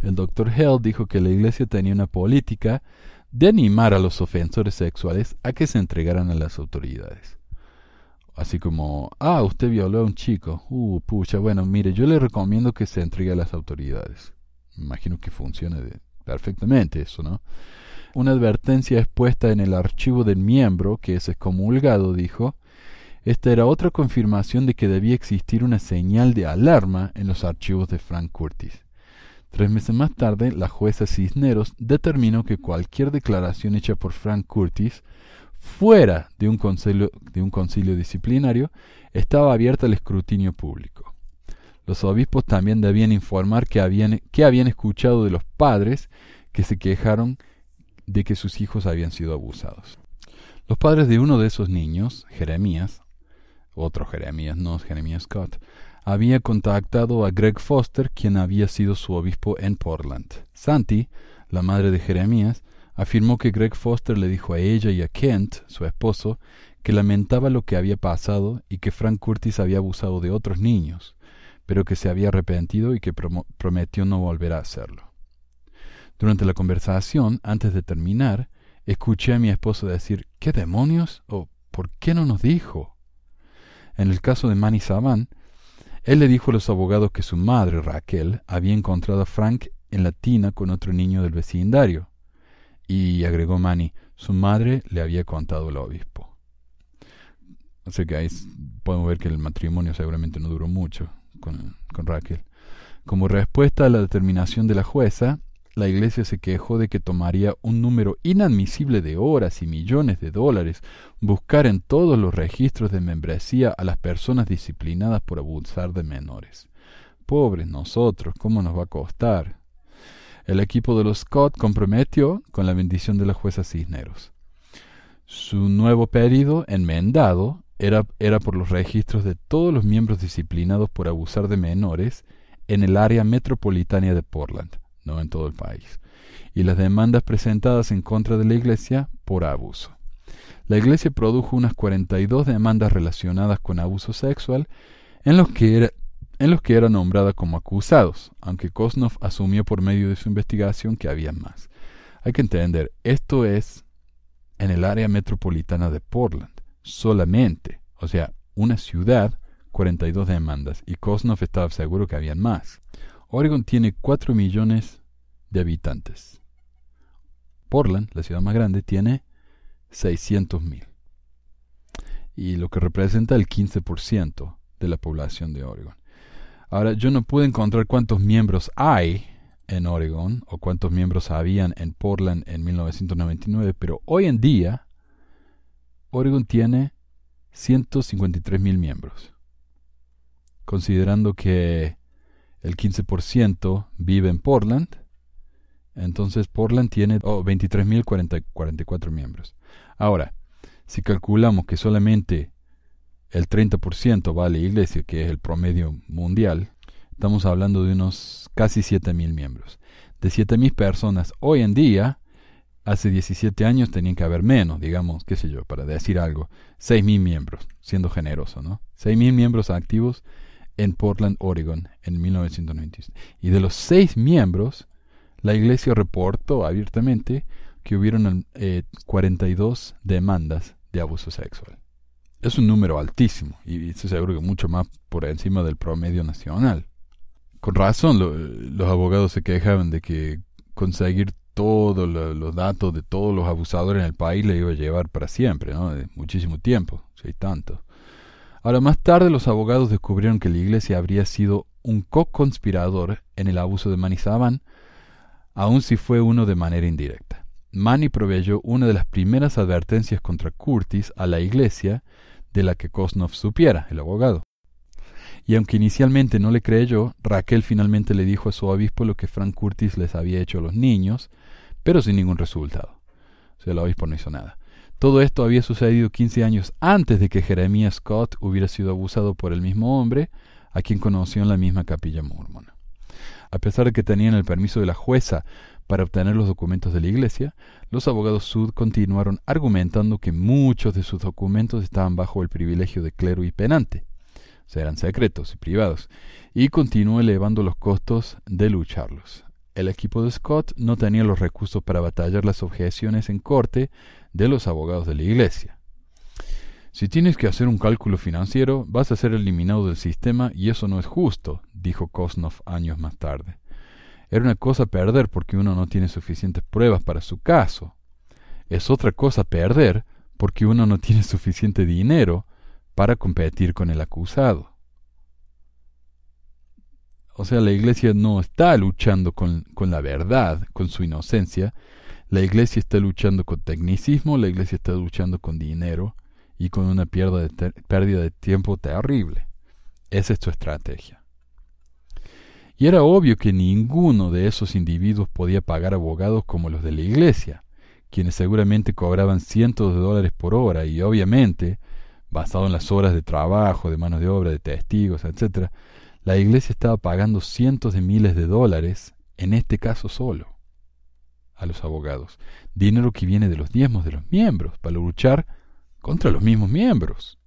El doctor Hell dijo que la Iglesia tenía una política de animar a los ofensores sexuales a que se entregaran a las autoridades. Así como, ah, usted violó a un chico. Uh, pucha, bueno, mire, yo le recomiendo que se entregue a las autoridades imagino que funciona perfectamente eso, ¿no? Una advertencia expuesta en el archivo del miembro que es excomulgado, dijo, esta era otra confirmación de que debía existir una señal de alarma en los archivos de Frank Curtis. Tres meses más tarde, la jueza Cisneros determinó que cualquier declaración hecha por Frank Curtis fuera de un de un concilio disciplinario estaba abierta al escrutinio público. Los obispos también debían informar que habían, que habían escuchado de los padres que se quejaron de que sus hijos habían sido abusados. Los padres de uno de esos niños, Jeremías, otro Jeremías, no Jeremías Scott, había contactado a Greg Foster, quien había sido su obispo en Portland. Santi, la madre de Jeremías, afirmó que Greg Foster le dijo a ella y a Kent, su esposo, que lamentaba lo que había pasado y que Frank Curtis había abusado de otros niños pero que se había arrepentido y que prometió no volver a hacerlo. Durante la conversación, antes de terminar, escuché a mi esposo decir ¿Qué demonios? o ¿por qué no nos dijo? En el caso de Manny Saban, él le dijo a los abogados que su madre, Raquel, había encontrado a Frank en la tina con otro niño del vecindario. Y agregó Manny, su madre le había contado al obispo. Así que ahí podemos ver que el matrimonio seguramente no duró mucho con, Raquel. Como respuesta a la determinación de la jueza, la iglesia se quejó de que tomaría un número inadmisible de horas y millones de dólares buscar en todos los registros de membresía a las personas disciplinadas por abusar de menores. Pobres nosotros, ¿cómo nos va a costar? El equipo de los Scott comprometió con la bendición de la jueza Cisneros. Su nuevo pedido, enmendado, era, por los registros de todos los miembros disciplinados por abusar de menores en el área metropolitana de Portland, no en todo el país, y las demandas presentadas en contra de la Iglesia por abuso. La Iglesia produjo unas 42 demandas relacionadas con abuso sexual en los que era, en los que era nombrada como acusados, aunque Kosnov asumió por medio de su investigación que había más. Hay que entender, esto es en el área metropolitana de Portland solamente. O sea, una ciudad, 42 demandas, y Kosnov estaba seguro que habían más. Oregon tiene 4 millones de habitantes. Portland, la ciudad más grande, tiene 600 mil. Y lo que representa el 15% de la población de Oregon. Ahora, yo no pude encontrar cuántos miembros hay en Oregon o cuántos miembros habían en Portland en 1999, pero hoy en día Oregon tiene 153.000 miembros. Considerando que el 15% vive en Portland, entonces Portland tiene 23.044 miembros. Ahora, si calculamos que solamente el 30% va a la iglesia, que es el promedio mundial, estamos hablando de unos casi 7.000 miembros. De 7.000 personas hoy en día, hace 17 años tenían que haber menos, digamos, qué sé yo, para decir algo, 6.000 miembros, siendo generoso, ¿no? 6.000 miembros activos en Portland, Oregon, en 1996. Y de los seis miembros, la iglesia reportó abiertamente que hubieron 42 eh, demandas de abuso sexual. Es un número altísimo y estoy seguro que mucho más por encima del promedio nacional. Con razón los abogados se quejaban de que conseguir todos los, datos de todos los abusadores en el país le iba a llevar para siempre, ¿no? muchísimo tiempo, si hay tanto. Ahora, más tarde los abogados descubrieron que la iglesia habría sido un co-conspirador en el abuso de Manizaban, aun si fue uno de manera indirecta. Manny proveyó una de las primeras advertencias contra Curtis a la iglesia de la que Kosnov supiera, el abogado. Y aunque inicialmente no le creyó, Raquel finalmente le dijo a su obispo lo que Frank Curtis les había hecho a los niños, pero sin ningún resultado. O sea, el obispo no hizo nada. Todo esto había sucedido 15 años antes de que Jeremías Scott hubiera sido abusado por el mismo hombre, a quien conoció en la misma capilla mormona. A pesar de que tenían el permiso de la jueza para obtener los documentos de la iglesia, los abogados Sud continuaron argumentando que muchos de sus documentos estaban bajo el privilegio de clero y penante, o eran secretos y privados, y continuó elevando los costos de lucharlos. El equipo de Scott no tenía los recursos para batallar las objeciones en corte de los abogados de la Iglesia. Si tienes que hacer un cálculo financiero, vas a ser eliminado del sistema y eso no es justo, dijo Kosnov años más tarde. Era una cosa perder porque uno no tiene suficientes pruebas para su caso. Es otra cosa perder porque uno no tiene suficiente dinero para competir con el acusado o sea, la iglesia no está luchando con, con, la verdad, con su inocencia. La iglesia está luchando con tecnicismo, la iglesia está luchando con dinero y con una pérdida de, pérdida de tiempo terrible. Esa es su estrategia. Y era obvio que ninguno de esos individuos podía pagar abogados como los de la iglesia, quienes seguramente cobraban cientos de dólares por hora y obviamente, basado en las horas de trabajo, de manos de obra, de testigos, etc., la iglesia estaba pagando cientos de miles de dólares, en este caso solo, a los abogados. Dinero que viene de los diezmos de los miembros, para luchar contra los mismos miembros.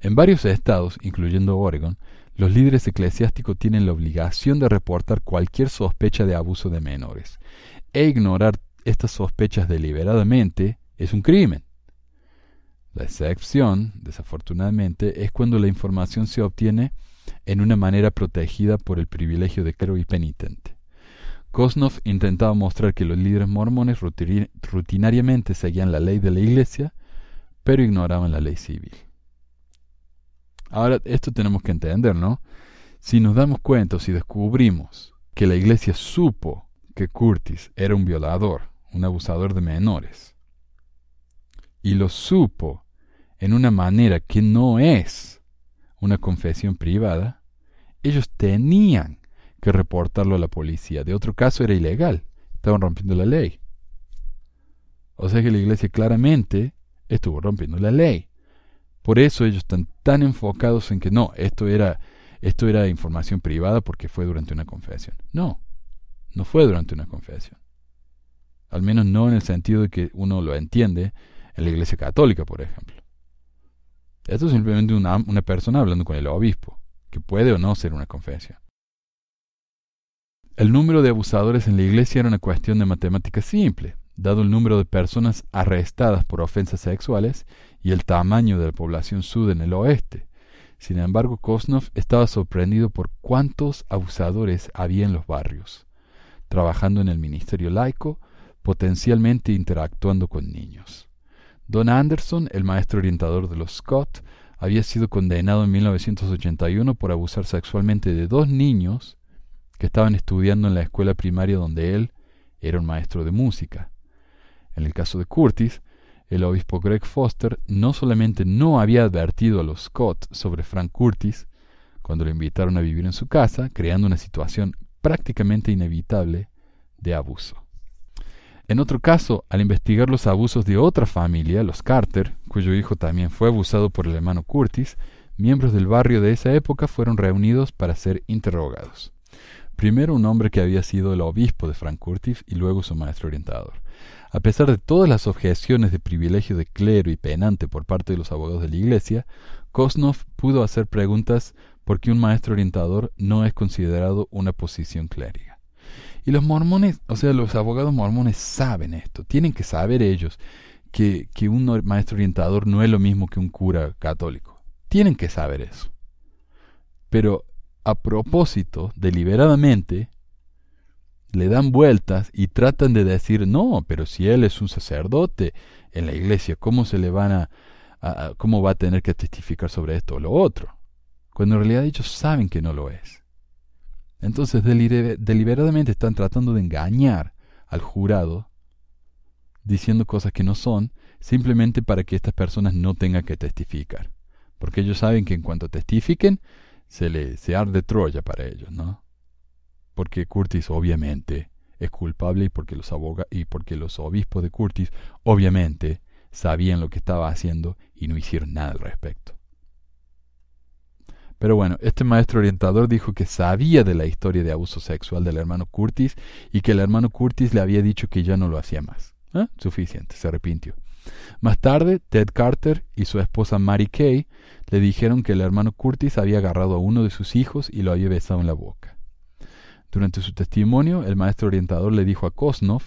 En varios estados, incluyendo Oregon, los líderes eclesiásticos tienen la obligación de reportar cualquier sospecha de abuso de menores. E ignorar estas sospechas deliberadamente es un crimen. La excepción, desafortunadamente, es cuando la información se obtiene en una manera protegida por el privilegio de clero y penitente. Kosnov intentaba mostrar que los líderes mormones rutinariamente seguían la ley de la iglesia, pero ignoraban la ley civil. Ahora, esto tenemos que entender, ¿no? Si nos damos cuenta, si descubrimos que la iglesia supo que Curtis era un violador, un abusador de menores, y lo supo en una manera que no es una confesión privada, ellos tenían que reportarlo a la policía. De otro caso era ilegal. Estaban rompiendo la ley. O sea que la iglesia claramente estuvo rompiendo la ley. Por eso ellos están tan enfocados en que no, esto era, esto era información privada porque fue durante una confesión. No, no fue durante una confesión. Al menos no en el sentido de que uno lo entiende en la iglesia católica, por ejemplo. Esto es simplemente una, persona hablando con el obispo, que puede o no ser una confesión. El número de abusadores en la iglesia era una cuestión de matemática simple, dado el número de personas arrestadas por ofensas sexuales y el tamaño de la población sud en el oeste. Sin embargo, Kosnov estaba sorprendido por cuántos abusadores había en los barrios, trabajando en el ministerio laico, potencialmente interactuando con niños. Don Anderson, el maestro orientador de los Scott, había sido condenado en 1981 por abusar sexualmente de dos niños que estaban estudiando en la escuela primaria donde él era un maestro de música. En el caso de Curtis, el obispo Greg Foster no solamente no había advertido a los Scott sobre Frank Curtis cuando lo invitaron a vivir en su casa, creando una situación prácticamente inevitable de abuso. En otro caso, al investigar los abusos de otra familia, los Carter, cuyo hijo también fue abusado por el hermano Curtis, miembros del barrio de esa época fueron reunidos para ser interrogados. Primero un hombre que había sido el obispo de Frank Curtis y luego su maestro orientador. A pesar de todas las objeciones de privilegio de clero y penante por parte de los abogados de la Iglesia, Kosnov pudo hacer preguntas por qué un maestro orientador no es considerado una posición clériga. Y los mormones, o sea, los abogados mormones saben esto, tienen que saber ellos que, un maestro orientador no es lo mismo que un cura católico. Tienen que saber eso. Pero a propósito, deliberadamente, le dan vueltas y tratan de decir, no, pero si él es un sacerdote en la iglesia, ¿cómo se le van a, cómo va a tener que testificar sobre esto o lo otro? Cuando en realidad ellos saben que no lo es. Entonces deliberadamente están tratando de engañar al jurado diciendo cosas que no son simplemente para que estas personas no tengan que testificar. Porque ellos saben que en cuanto testifiquen, se, le, se arde Troya para ellos, ¿no? Porque Curtis obviamente es culpable y porque los abogados y porque los obispos de Curtis obviamente sabían lo que estaba haciendo y no hicieron nada al respecto. Pero bueno, este maestro orientador dijo que sabía de la historia de abuso sexual del hermano Curtis y que el hermano Curtis le había dicho que ya no lo hacía más. ¿Eh? Suficiente, se arrepintió. Más tarde, Ted Carter y su esposa Mary Kay le dijeron que el hermano Curtis había agarrado a uno de sus hijos y lo había besado en la boca. Durante su testimonio, el maestro orientador le dijo a Kosnov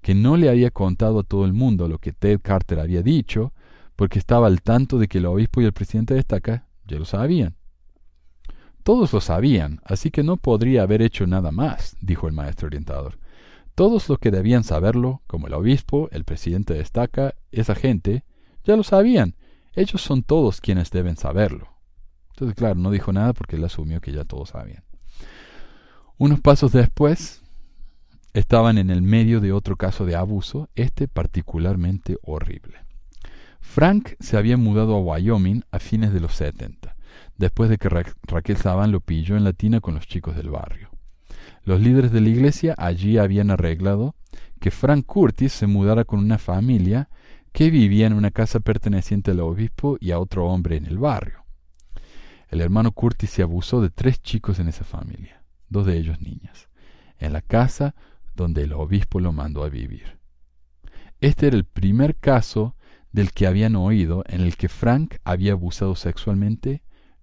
que no le había contado a todo el mundo lo que Ted Carter había dicho, porque estaba al tanto de que el obispo y el presidente de estaca ya lo sabían. Todos lo sabían, así que no podría haber hecho nada más, dijo el maestro orientador. Todos los que debían saberlo, como el obispo, el presidente de estaca, esa gente, ya lo sabían. Ellos son todos quienes deben saberlo. Entonces, claro, no dijo nada porque él asumió que ya todos sabían. Unos pasos después, estaban en el medio de otro caso de abuso, este particularmente horrible. Frank se había mudado a Wyoming a fines de los setenta después de que Raquel Sabán lo pilló en la tina con los chicos del barrio. Los líderes de la iglesia allí habían arreglado que Frank Curtis se mudara con una familia que vivía en una casa perteneciente al obispo y a otro hombre en el barrio. El hermano Curtis se abusó de tres chicos en esa familia, dos de ellos niñas, en la casa donde el obispo lo mandó a vivir. Este era el primer caso del que habían oído en el que Frank había abusado sexualmente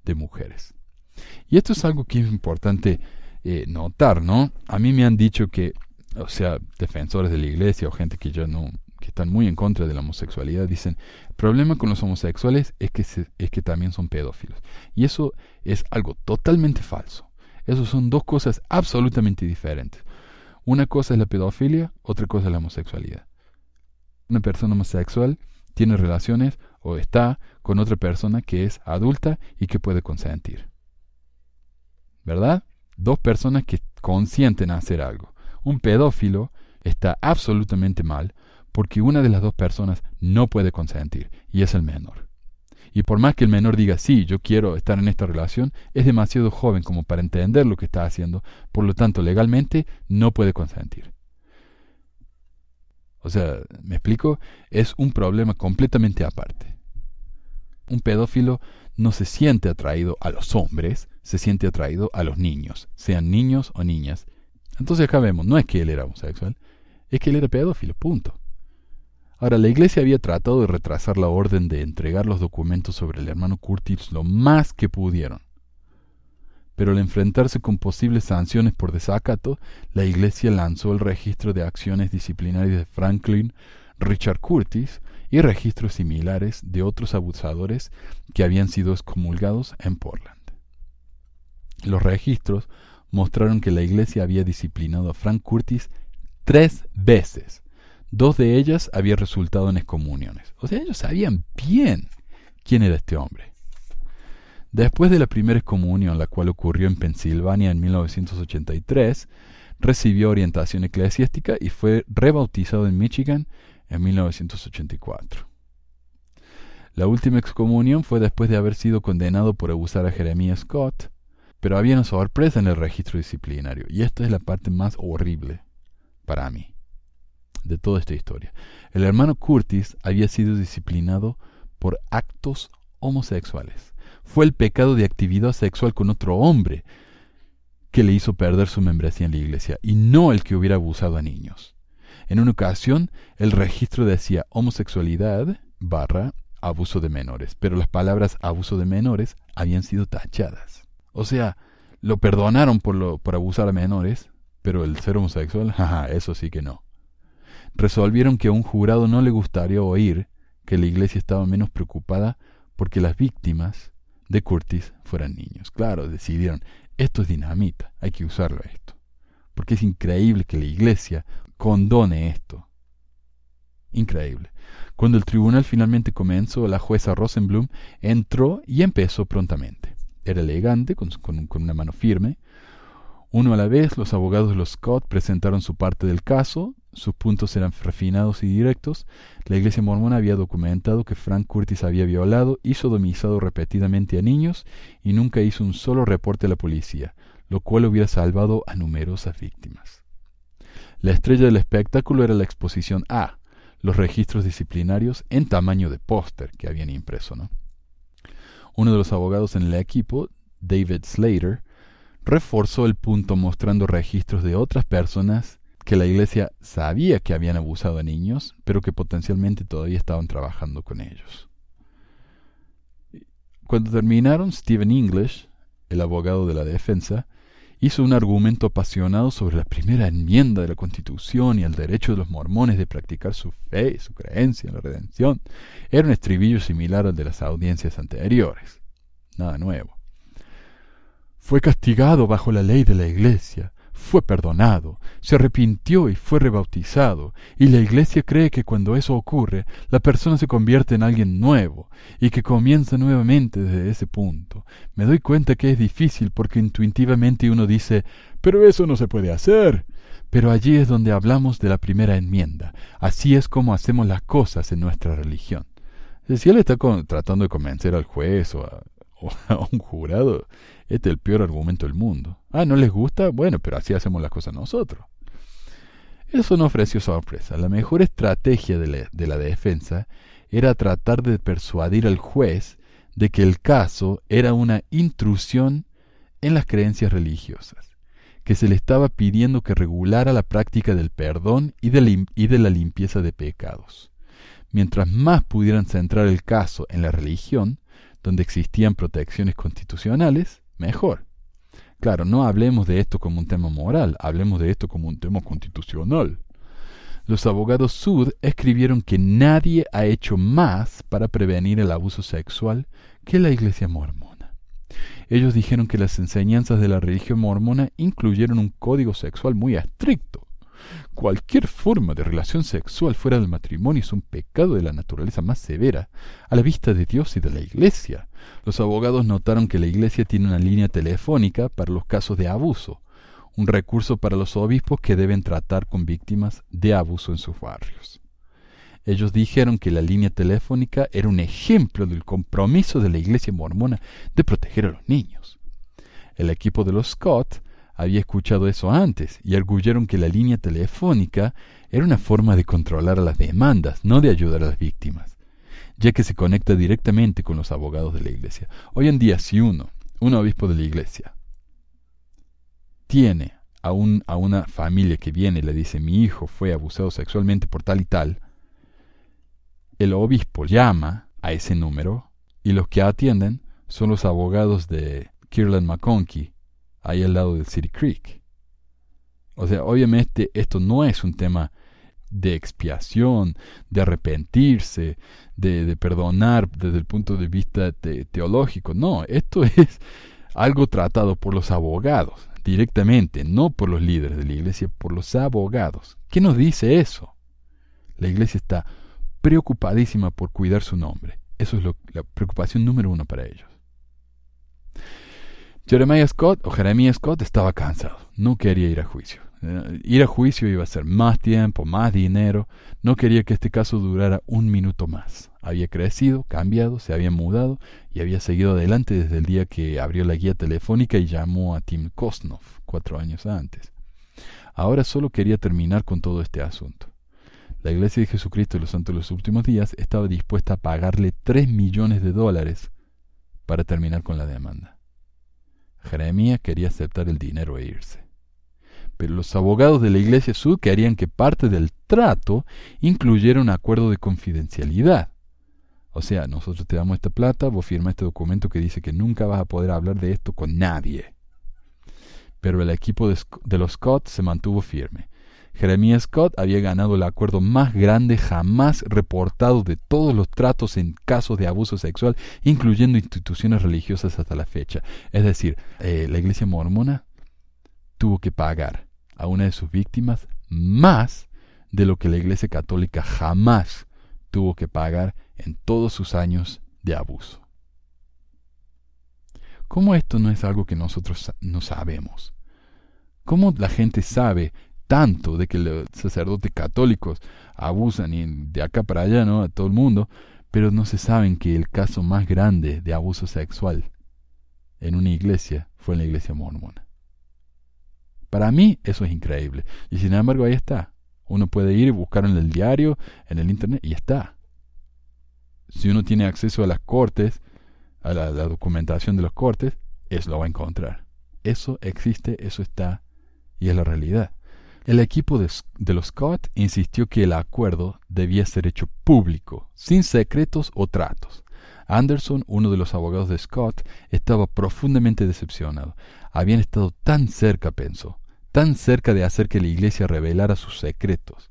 de mujeres. Y esto es algo que es importante eh, notar, ¿no? A mí me han dicho que, o sea, defensores de la iglesia o gente que ya no, que están muy en contra de la homosexualidad, dicen, el problema con los homosexuales es que, es que también son pedófilos. Y eso es algo totalmente falso. Esas son dos cosas absolutamente diferentes. Una cosa es la pedofilia, otra cosa es la homosexualidad. Una persona homosexual tiene relaciones o está con otra persona que es adulta y que puede consentir. ¿Verdad? Dos personas que consienten hacer algo. Un pedófilo está absolutamente mal porque una de las dos personas no puede consentir y es el menor. Y por más que el menor diga, sí, yo quiero estar en esta relación, es demasiado joven como para entender lo que está haciendo, por lo tanto legalmente no puede consentir. O sea, ¿me explico? Es un problema completamente aparte. Un pedófilo no se siente atraído a los hombres, se siente atraído a los niños, sean niños o niñas. Entonces acá vemos, no es que él era homosexual, es que él era pedófilo, punto. Ahora, la iglesia había tratado de retrasar la orden de entregar los documentos sobre el hermano Curtis lo más que pudieron pero al enfrentarse con posibles sanciones por desacato, la Iglesia lanzó el registro de acciones disciplinarias de Franklin, Richard Curtis y registros similares de otros abusadores que habían sido excomulgados en Portland. Los registros mostraron que la Iglesia había disciplinado a Frank Curtis tres veces. Dos de ellas habían resultado en excomuniones. O sea, ellos sabían bien quién era este hombre. Después de la primera excomunión, la cual ocurrió en Pensilvania en 1983, recibió orientación eclesiástica y fue rebautizado en Michigan en 1984. La última excomunión fue después de haber sido condenado por abusar a Jeremiah Scott, pero había una sorpresa en el registro disciplinario, y esta es la parte más horrible para mí de toda esta historia. El hermano Curtis había sido disciplinado por actos homosexuales fue el pecado de actividad sexual con otro hombre que le hizo perder su membresía en la iglesia, y no el que hubiera abusado a niños. En una ocasión, el registro decía homosexualidad barra abuso de menores, pero las palabras abuso de menores habían sido tachadas. O sea, lo perdonaron por, lo, por abusar a menores, pero el ser homosexual, [laughs] jaja, eso sí que no. Resolvieron que a un jurado no le gustaría oír que la iglesia estaba menos preocupada porque las víctimas de Curtis fueran niños. Claro, decidieron, esto es dinamita, hay que usarlo esto. Porque es increíble que la iglesia condone esto. Increíble. Cuando el tribunal finalmente comenzó, la jueza Rosenblum entró y empezó prontamente. Era elegante, con, con una mano firme, uno a la vez, los abogados de los Scott presentaron su parte del caso, sus puntos eran refinados y directos, la iglesia mormona había documentado que Frank Curtis había violado y sodomizado repetidamente a niños y nunca hizo un solo reporte a la policía, lo cual hubiera salvado a numerosas víctimas. La estrella del espectáculo era la exposición A, los registros disciplinarios en tamaño de póster que habían impreso. Uno de los abogados en el equipo, David Slater, reforzó el punto mostrando registros de otras personas que la iglesia sabía que habían abusado a niños, pero que potencialmente todavía estaban trabajando con ellos. Cuando terminaron, Stephen English, el abogado de la defensa, hizo un argumento apasionado sobre la primera enmienda de la Constitución y el derecho de los mormones de practicar su fe y su creencia en la redención. Era un estribillo similar al de las audiencias anteriores. Nada nuevo. Fue castigado bajo la ley de la Iglesia, fue perdonado, se arrepintió y fue rebautizado, y la iglesia cree que cuando eso ocurre, la persona se convierte en alguien nuevo, y que comienza nuevamente desde ese punto. Me doy cuenta que es difícil porque intuitivamente uno dice, pero eso no se puede hacer. Pero allí es donde hablamos de la primera enmienda. Así es como hacemos las cosas en nuestra religión. Si él está tratando de convencer al juez o a, o [laughs] a un jurado, este es el peor argumento del mundo. Ah, ¿no les gusta? Bueno, pero así hacemos las cosas nosotros. Eso no ofreció sorpresa. La mejor estrategia de la, defensa era tratar de persuadir al juez de que el caso era una intrusión en las creencias religiosas, que se le estaba pidiendo que regulara la práctica del perdón y de la limpieza de pecados. Mientras más pudieran centrar el caso en la religión, donde existían protecciones constitucionales, mejor. Claro, no hablemos de esto como un tema moral, hablemos de esto como un tema constitucional. Los abogados Sud escribieron que nadie ha hecho más para prevenir el abuso sexual que la Iglesia mormona. Ellos dijeron que las enseñanzas de la religión mormona incluyeron un código sexual muy estricto, cualquier forma de relación sexual fuera del matrimonio es un pecado de la naturaleza más severa, a la vista de Dios y de la Iglesia. Los abogados notaron que la Iglesia tiene una línea telefónica para los casos de abuso, un recurso para los obispos que deben tratar con víctimas de abuso en sus barrios. Ellos dijeron que la línea telefónica era un ejemplo del compromiso de la Iglesia mormona de proteger a los niños. El equipo de los Scott había escuchado eso antes y arguyeron que la línea telefónica era una forma de controlar las demandas, no de ayudar a las víctimas, ya que se conecta directamente con los abogados de la iglesia. Hoy en día, si uno, un obispo de la iglesia, tiene a, a una familia que viene y le dice, mi hijo fue abusado sexualmente por tal y tal, el obispo llama a ese número y los que atienden son los abogados de Kirlan McConkie ahí al lado del City Creek. O sea, obviamente esto no es un tema de expiación, de arrepentirse, de, perdonar desde el punto de vista teológico. No, esto [laughs] es algo tratado por los abogados directamente, no por los líderes de la iglesia, por los abogados. ¿Qué nos dice eso? La iglesia está preocupadísima por cuidar su nombre. Eso es la preocupación número uno para ellos. Jeremiah Scott o Jeremiah Scott estaba cansado, no quería ir a juicio. Eh, ir a juicio iba a ser más tiempo, más dinero, no quería que este caso durara un minuto más. Había crecido, cambiado, se había mudado y había seguido adelante desde el día que abrió la guía telefónica y llamó a Tim Kosnov cuatro años antes. Ahora solo quería terminar con todo este asunto. La Iglesia de Jesucristo de los Santos de los Últimos Días estaba dispuesta a pagarle tres millones de dólares para terminar con la demanda. Jeremías quería aceptar el dinero e irse. Pero los abogados de la Iglesia sur querían que parte del trato incluyera un acuerdo de confidencialidad. O sea, nosotros te damos esta plata, vos firmas este documento que dice que nunca vas a poder hablar de esto con nadie. Pero el equipo de los Scott se mantuvo firme. Jeremiah Scott había ganado el acuerdo más grande jamás reportado de todos los tratos en casos de abuso sexual, incluyendo instituciones religiosas hasta la fecha. Es decir, eh, la iglesia mormona tuvo que pagar a una de sus víctimas más de lo que la iglesia católica jamás tuvo que pagar en todos sus años de abuso. ¿Cómo esto no es algo que nosotros no sabemos? ¿Cómo la gente sabe tanto de que los sacerdotes católicos abusan de acá para allá, ¿no? A todo el mundo, pero no se saben que el caso más grande de abuso sexual en una iglesia fue en la iglesia mormona. Para mí eso es increíble. Y sin embargo ahí está. Uno puede ir y buscar en el diario, en el internet, y está. Si uno tiene acceso a las cortes, a la, la documentación de los cortes, eso lo va a encontrar. Eso existe, eso está, y es la realidad. El equipo de, los Scott insistió que el acuerdo debía ser hecho público, sin secretos o tratos. Anderson, uno de los abogados de Scott, estaba profundamente decepcionado. Habían estado tan cerca, pensó, tan cerca de hacer que la iglesia revelara sus secretos,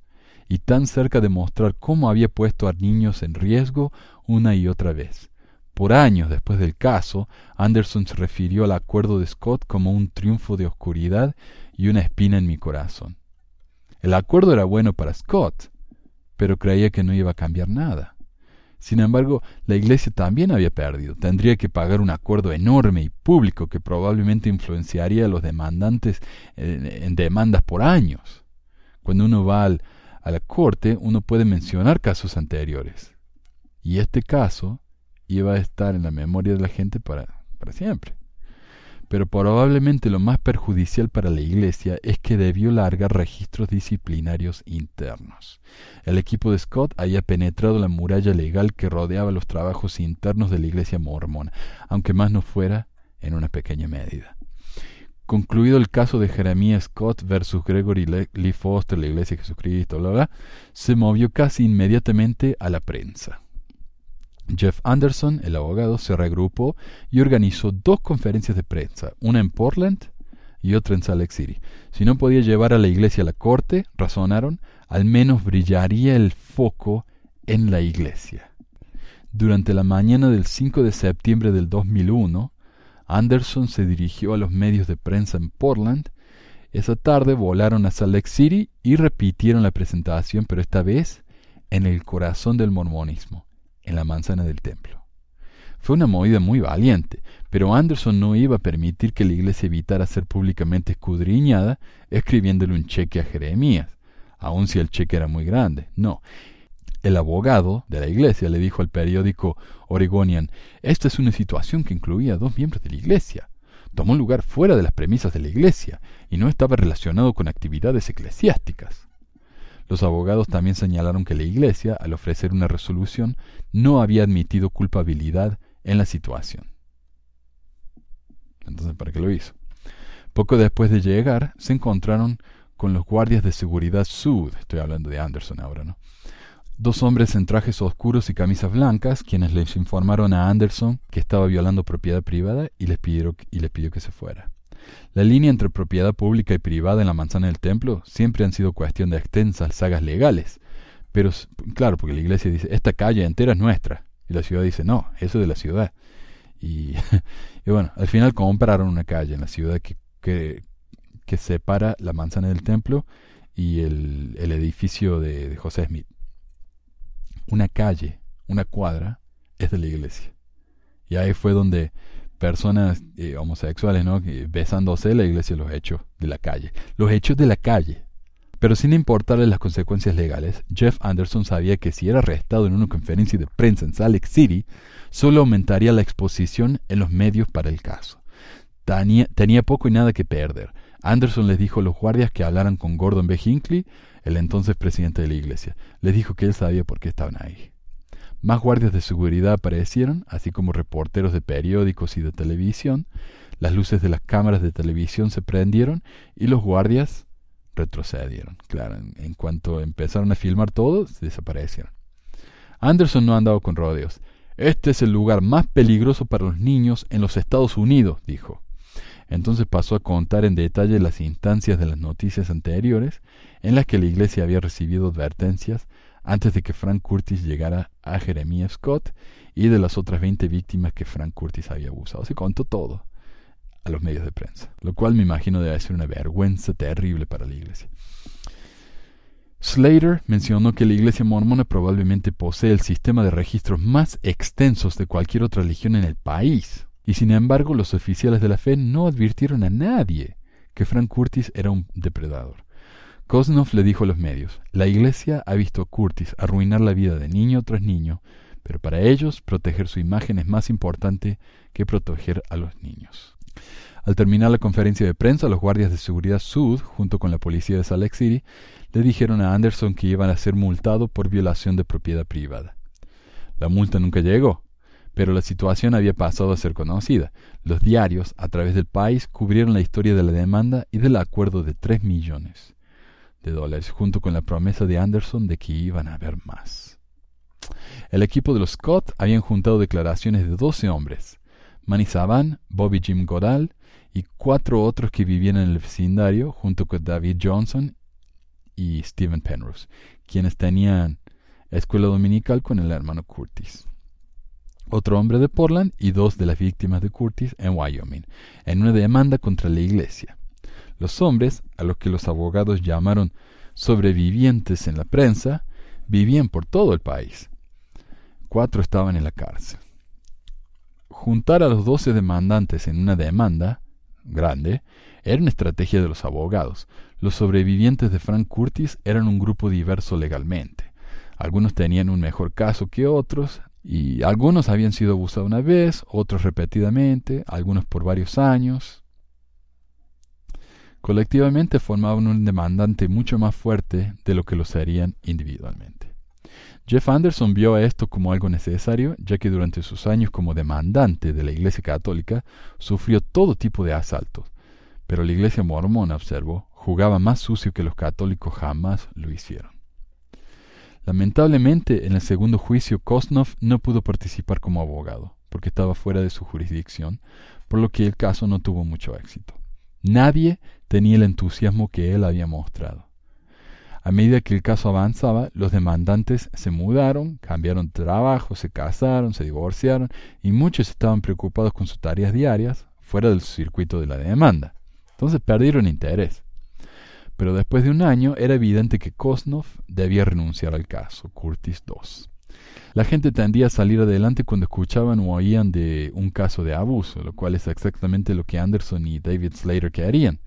y tan cerca de mostrar cómo había puesto a niños en riesgo una y otra vez. Por años después del caso, Anderson se refirió al acuerdo de Scott como un triunfo de oscuridad y una espina en mi corazón. El acuerdo era bueno para Scott, pero creía que no iba a cambiar nada. Sin embargo, la iglesia también había perdido. Tendría que pagar un acuerdo enorme y público que probablemente influenciaría a los demandantes eh, en, demandas por años. Cuando uno va a la corte, uno puede mencionar casos anteriores. Y este caso iba a estar en la memoria de la gente para siempre pero probablemente lo más perjudicial para la Iglesia es que debió largar registros disciplinarios internos. El equipo de Scott había penetrado la muralla legal que rodeaba los trabajos internos de la Iglesia mormona, aunque más no fuera en una pequeña medida. Concluido el caso de Jeremiah Scott versus Gregory Lee Foster, la Iglesia de Jesucristo, se movió casi inmediatamente a la prensa. Jeff Anderson, el abogado, se reagrupó y organizó dos conferencias de prensa, una en Portland y otra en Salt Lake City. Si no podía llevar a la iglesia a la corte, razonaron, al menos brillaría el foco en la iglesia. Durante la mañana del 5 de septiembre del 2001, Anderson se dirigió a los medios de prensa en Portland. Esa tarde volaron a Salt Lake City y repitieron la presentación, pero esta vez en el corazón del mormonismo en la manzana del templo. Fue una movida muy valiente, pero Anderson no iba a permitir que la iglesia evitara ser públicamente escudriñada escribiéndole un cheque a Jeremías, aun si el cheque era muy grande. No. El abogado de la iglesia le dijo al periódico Oregonian, esta es una situación que incluía a dos miembros de la iglesia. Tomó lugar fuera de las premisas de la iglesia y no estaba relacionado con actividades eclesiásticas. Los abogados también señalaron que la Iglesia, al ofrecer una resolución, no había admitido culpabilidad en la situación. Entonces, ¿para qué lo hizo? Poco después de llegar, se encontraron con los guardias de seguridad Sud, estoy hablando de Anderson ahora, ¿no? Dos hombres en trajes oscuros y camisas blancas, quienes les informaron a Anderson que estaba violando propiedad privada y les, pidieron, y les pidió que se fuera. La línea entre propiedad pública y privada en la manzana del templo siempre han sido cuestión de extensas sagas legales. Pero claro, porque la iglesia dice, esta calle entera es nuestra. Y la ciudad dice, no, eso es de la ciudad. Y, [laughs] bueno, al final compraron una calle en la ciudad que, que, separa la manzana del templo y el, edificio de José Smith. Una calle, una cuadra, es de la iglesia. Y ahí fue donde personas eh, homosexuales, ¿no? Besándose, la iglesia los hechos de la calle. Los hechos de la calle. Pero sin importarle las consecuencias legales, Jeff Anderson sabía que si era arrestado en una conferencia de prensa en Salt Lake City, solo aumentaría la exposición en los medios para el caso. Tenía, tenía poco y nada que perder. Anderson les dijo a los guardias que hablaran con Gordon B. Hinckley, el entonces presidente de la iglesia. Les dijo que él sabía por qué estaban ahí. Más guardias de seguridad aparecieron, así como reporteros de periódicos y de televisión. Las luces de las cámaras de televisión se prendieron y los guardias retrocedieron. Claro, en, cuanto empezaron a filmar todo, desaparecieron. Anderson no andaba con rodeos. Este es el lugar más peligroso para los niños en los Estados Unidos, dijo. Entonces pasó a contar en detalle las instancias de las noticias anteriores en las que la Iglesia había recibido advertencias antes de que Frank Curtis llegara a Jeremiah Scott y de las otras 20 víctimas que Frank Curtis había abusado. Se contó todo a los medios de prensa, lo cual me imagino debe ser una vergüenza terrible para la iglesia. Slater mencionó que la iglesia mormona probablemente posee el sistema de registros más extensos de cualquier otra religión en el país, y sin embargo los oficiales de la fe no advirtieron a nadie que Frank Curtis era un depredador. Kosnov le dijo a los medios, la iglesia ha visto a Curtis arruinar la vida de niño tras niño, pero para ellos proteger su imagen es más importante que proteger a los niños. Al terminar la conferencia de prensa, los guardias de seguridad Sud, junto con la policía de Salt City, le dijeron a Anderson que iban a ser multado por violación de propiedad privada. La multa nunca llegó, pero la situación había pasado a ser conocida. Los diarios a través del país cubrieron la historia de la demanda y del acuerdo de 3 millones de dólares, junto con la promesa de Anderson de que iban a haber más. El equipo de los Scott habían juntado declaraciones de 12 hombres, Manny Saban, Bobby Jim Godal y cuatro otros que vivían en el vecindario, junto con David Johnson y Stephen Penrose, quienes tenían escuela dominical con el hermano Curtis. Otro hombre de Portland y dos de las víctimas de Curtis en Wyoming, en una demanda contra la iglesia. Los hombres, a los que los abogados llamaron sobrevivientes en la prensa, vivían por todo el país. Cuatro estaban en la cárcel. Juntar a los doce demandantes en una demanda grande era una estrategia de los abogados. Los sobrevivientes de Frank Curtis eran un grupo diverso legalmente. Algunos tenían un mejor caso que otros, y algunos habían sido abusados una vez, otros repetidamente, algunos por varios años, Colectivamente formaban un demandante mucho más fuerte de lo que lo serían individualmente. Jeff Anderson vio a esto como algo necesario, ya que durante sus años como demandante de la Iglesia Católica sufrió todo tipo de asaltos, pero la Iglesia Mormona, observó, jugaba más sucio que los católicos jamás lo hicieron. Lamentablemente, en el segundo juicio, Kosnov no pudo participar como abogado, porque estaba fuera de su jurisdicción, por lo que el caso no tuvo mucho éxito. Nadie tenía el entusiasmo que él había mostrado. A medida que el caso avanzaba, los demandantes se mudaron, cambiaron trabajo, se casaron, se divorciaron y muchos estaban preocupados con sus tareas diarias fuera del circuito de la demanda. Entonces perdieron interés. Pero después de un año era evidente que Kosnov debía renunciar al caso, Curtis II. La gente tendía a salir adelante cuando escuchaban o oían de un caso de abuso, lo cual es exactamente lo que Anderson y David Slater querían,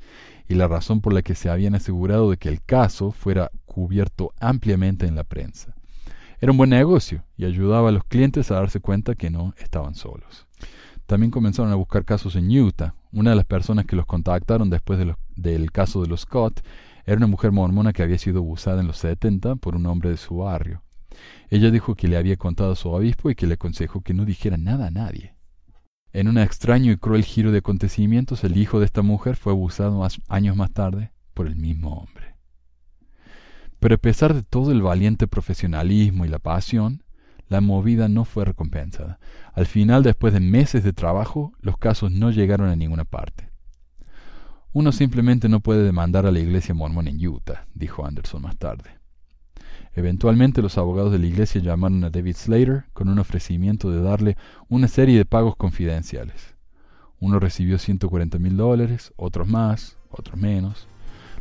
y la razón por la que se habían asegurado de que el caso fuera cubierto ampliamente en la prensa. Era un buen negocio y ayudaba a los clientes a darse cuenta que no estaban solos. También comenzaron a buscar casos en Utah. Una de las personas que los contactaron después del caso de los Scott era una mujer mormona que había sido abusada en los 70 por un hombre de su barrio, ella dijo que le había contado a su obispo y que le aconsejó que no dijera nada a nadie. En un extraño y cruel giro de acontecimientos, el hijo de esta mujer fue abusado años más tarde por el mismo hombre. Pero a pesar de todo el valiente profesionalismo y la pasión, la movida no fue recompensada. Al final, después de meses de trabajo, los casos no llegaron a ninguna parte. Uno simplemente no puede demandar a la iglesia mormón en Utah, dijo Anderson más tarde. Eventualmente los abogados de la iglesia llamaron a David Slater con un ofrecimiento de darle una serie de pagos confidenciales. Uno recibió 140 mil dólares, otros más, otros menos.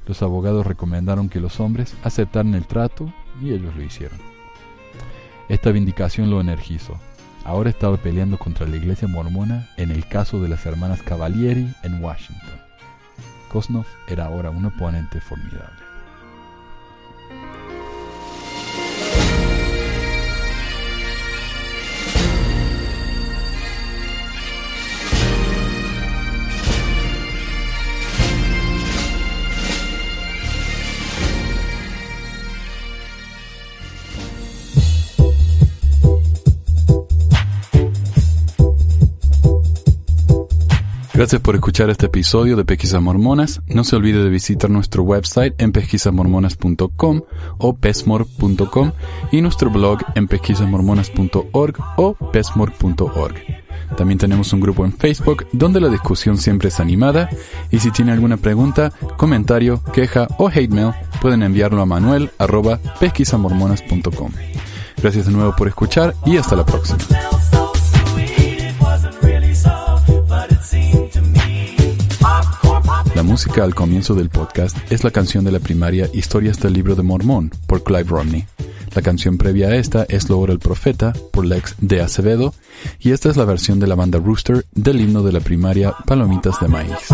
Los abogados recomendaron que los hombres aceptaran el trato y ellos lo hicieron. Esta vindicación lo energizó. Ahora estaba peleando contra la iglesia mormona en el caso de las hermanas Cavalieri en Washington. Kosnov era ahora un oponente formidable. Gracias por escuchar este episodio de Pesquisa Mormonas. No se olvide de visitar nuestro website en pesquisasmormonas.com o pesmor.com y nuestro blog en pesquisasmormonas.org o pesmor.org. También tenemos un grupo en Facebook donde la discusión siempre es animada y si tiene alguna pregunta, comentario, queja o hate mail pueden enviarlo a manuel.pesquisamormonas.com. Gracias de nuevo por escuchar y hasta la próxima. La música al comienzo del podcast es la canción de la primaria Historias del Libro de Mormón por Clive Romney. La canción previa a esta es Logro el Profeta por Lex de Acevedo y esta es la versión de la banda Rooster del himno de la primaria Palomitas de Maíz.